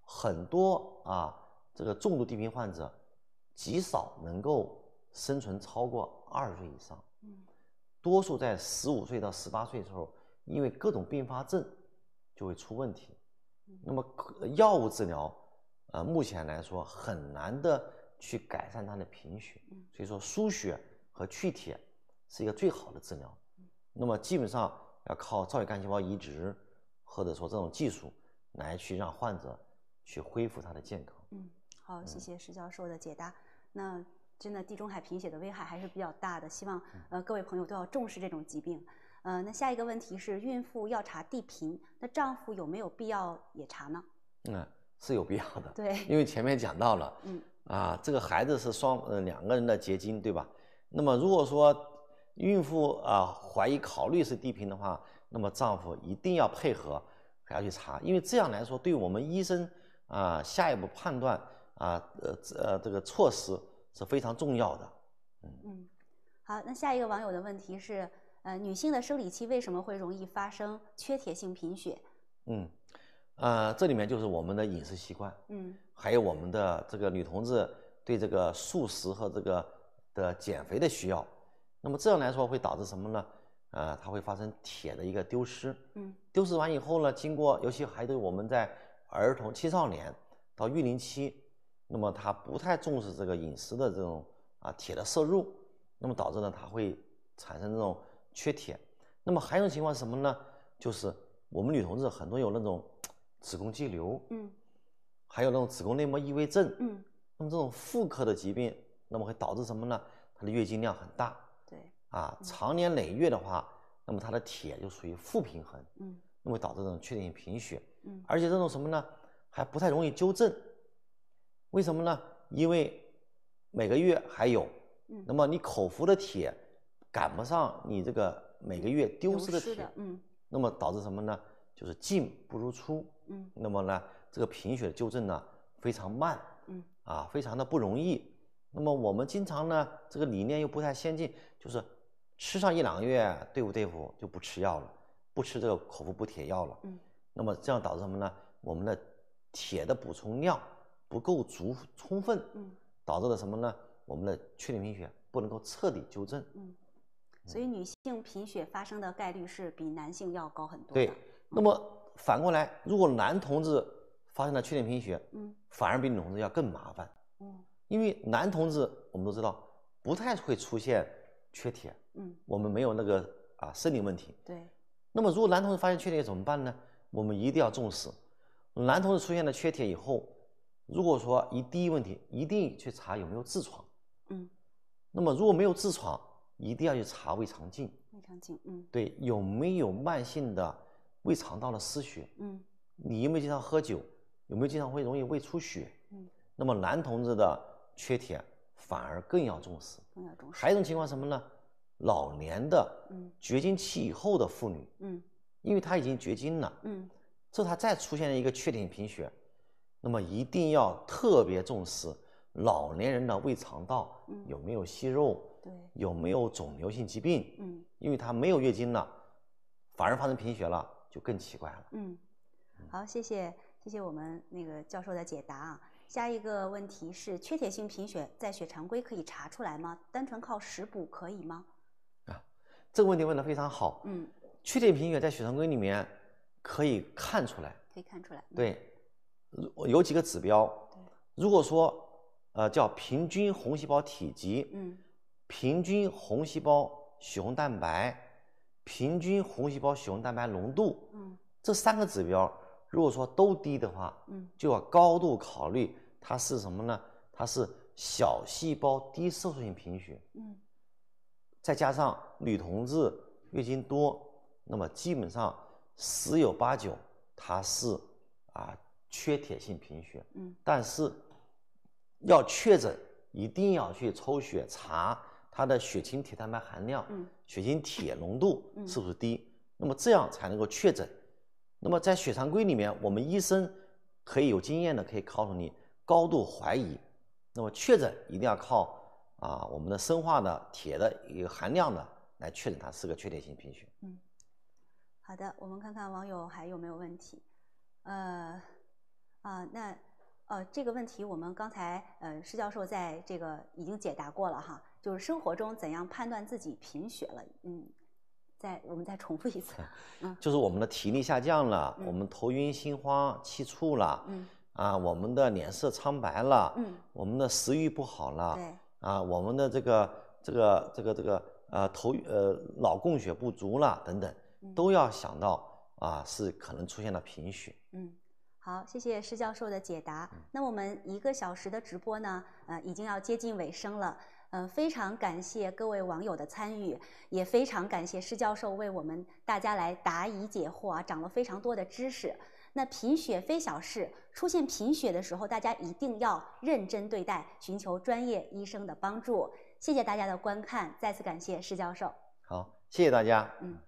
很多啊，这个重度地贫患者极少能够生存超过二十岁以上，多数在十五岁到十八岁的时候，因为各种并发症就会出问题，那么药物治疗。呃，目前来说很难的去改善他的贫血，所以说输血和去铁是一个最好的治疗。那么基本上要靠造血干细胞移植，或者说这种技术来去让患者去恢复他的健康。嗯，好，谢谢石教授的解答。那真的地中海贫血的危害还是比较大的，希望呃各位朋友都要重视这种疾病。呃，那下一个问题是，孕妇要查地贫，那丈夫有没有必要也查呢？嗯。是有必要的，对，因为前面讲到了，嗯，啊，这个孩子是双呃两个人的结晶，对吧？那么如果说孕妇啊怀疑考虑是低频的话，那么丈夫一定要配合还要去查，因为这样来说，对我们医生啊下一步判断啊呃呃这个措施是非常重要的。嗯嗯，好，那下一个网友的问题是，呃，女性的生理期为什么会容易发生缺铁性贫血？嗯。呃，这里面就是我们的饮食习惯，嗯，还有我们的这个女同志对这个素食和这个的减肥的需要，那么这样来说会导致什么呢？呃，它会发生铁的一个丢失，嗯，丢失完以后呢，经过尤其还对我们在儿童青少年到育龄期，那么她不太重视这个饮食的这种啊铁的摄入，那么导致呢它会产生这种缺铁。那么还有一种情况是什么呢？就是我们女同志很多有那种。子宫肌瘤，嗯，还有那种子宫内膜异位症，嗯，那么这种妇科的疾病，那么会导致什么呢？它的月经量很大，对，啊，长年累月的话，那么它的铁就属于负平衡，嗯，那么导致这种缺铁性贫血，嗯，而且这种什么呢还不太容易纠正，为什么呢？因为每个月还有，嗯，那么你口服的铁赶不上你这个每个月丢失的铁，嗯，那么导致什么呢？就是进不如出。嗯，那么呢，这个贫血纠正呢非常慢，嗯，啊，非常的不容易。那么我们经常呢，这个理念又不太先进，就是吃上一两个月对付对付就不吃药了，不吃这个口服补铁药了，嗯，那么这样导致什么呢？我们的铁的补充量不够足充分，嗯，导致了什么呢？我们的缺铁贫血不能够彻底纠正，嗯，所以女性贫血发生的概率是比男性要高很多。对，那么。反过来，如果男同志发生了缺铁贫血，嗯，反而比女同志要更麻烦，嗯，因为男同志我们都知道不太会出现缺铁，嗯，我们没有那个啊生理问题，对。那么如果男同志发现缺铁怎么办呢？我们一定要重视。男同志出现了缺铁以后，如果说一第一问题，一定去查有没有痔疮，嗯。那么如果没有痔疮，一定要去查胃肠镜。胃肠镜，嗯。对，有没有慢性的？胃肠道的失血，嗯，你有没有经常喝酒？有没有经常会容易胃出血？嗯，那么男同志的缺铁反而更要重视。更要重视。还有一种情况什么呢？老年的，嗯，绝经期以后的妇女，嗯，因为她已经绝经了，嗯，这她再出现一个缺铁性贫血，那么一定要特别重视老年人的胃肠道有没有息肉，对，有没有肿瘤性疾病？嗯，因为她没有月经了，反而发生贫血了。就更奇怪了。嗯，好，谢谢，谢谢我们那个教授的解答啊。下一个问题是，缺铁性贫血在血常规可以查出来吗？单纯靠食补可以吗？啊，这个问题问的非常好。嗯，缺铁贫血在血常规里面可以看出来，可以看出来。对，有几个指标。对。如果说，呃，叫平均红细胞体积，嗯，平均红细胞血红蛋白。平均红细胞血红蛋白浓度，这三个指标，如果说都低的话，就要高度考虑它是什么呢？它是小细胞低色素性贫血。嗯，再加上女同志月经多，那么基本上十有八九它是啊缺铁性贫血。嗯，但是要确诊，一定要去抽血查。它的血清铁蛋白含量，嗯，血清铁浓度是不是低？那么这样才能够确诊。那么在血常规里面，我们医生可以有经验的可以告诉你高度怀疑。那么确诊一定要靠啊我们的生化的铁的一个含量呢来确诊它是个缺铁性贫血。嗯，好的，我们看看网友还有没有问题。呃，啊，那呃这个问题我们刚才呃施教授在这个已经解答过了哈。就是生活中怎样判断自己贫血了？嗯，再我们再重复一次。嗯，就是我们的体力下降了，我们头晕心慌气促了。嗯，啊，我们的脸色苍白了。嗯，我们的食欲不好了。对，啊，我们的这个这个这个这个呃头呃脑供血不足了等等，都要想到啊是可能出现了贫血。嗯，好，谢谢施教授的解答。那我们一个小时的直播呢，呃，已经要接近尾声了。嗯，非常感谢各位网友的参与，也非常感谢施教授为我们大家来答疑解惑啊，涨了非常多的知识。那贫血非小事，出现贫血的时候，大家一定要认真对待，寻求专业医生的帮助。谢谢大家的观看，再次感谢施教授。好，谢谢大家。嗯。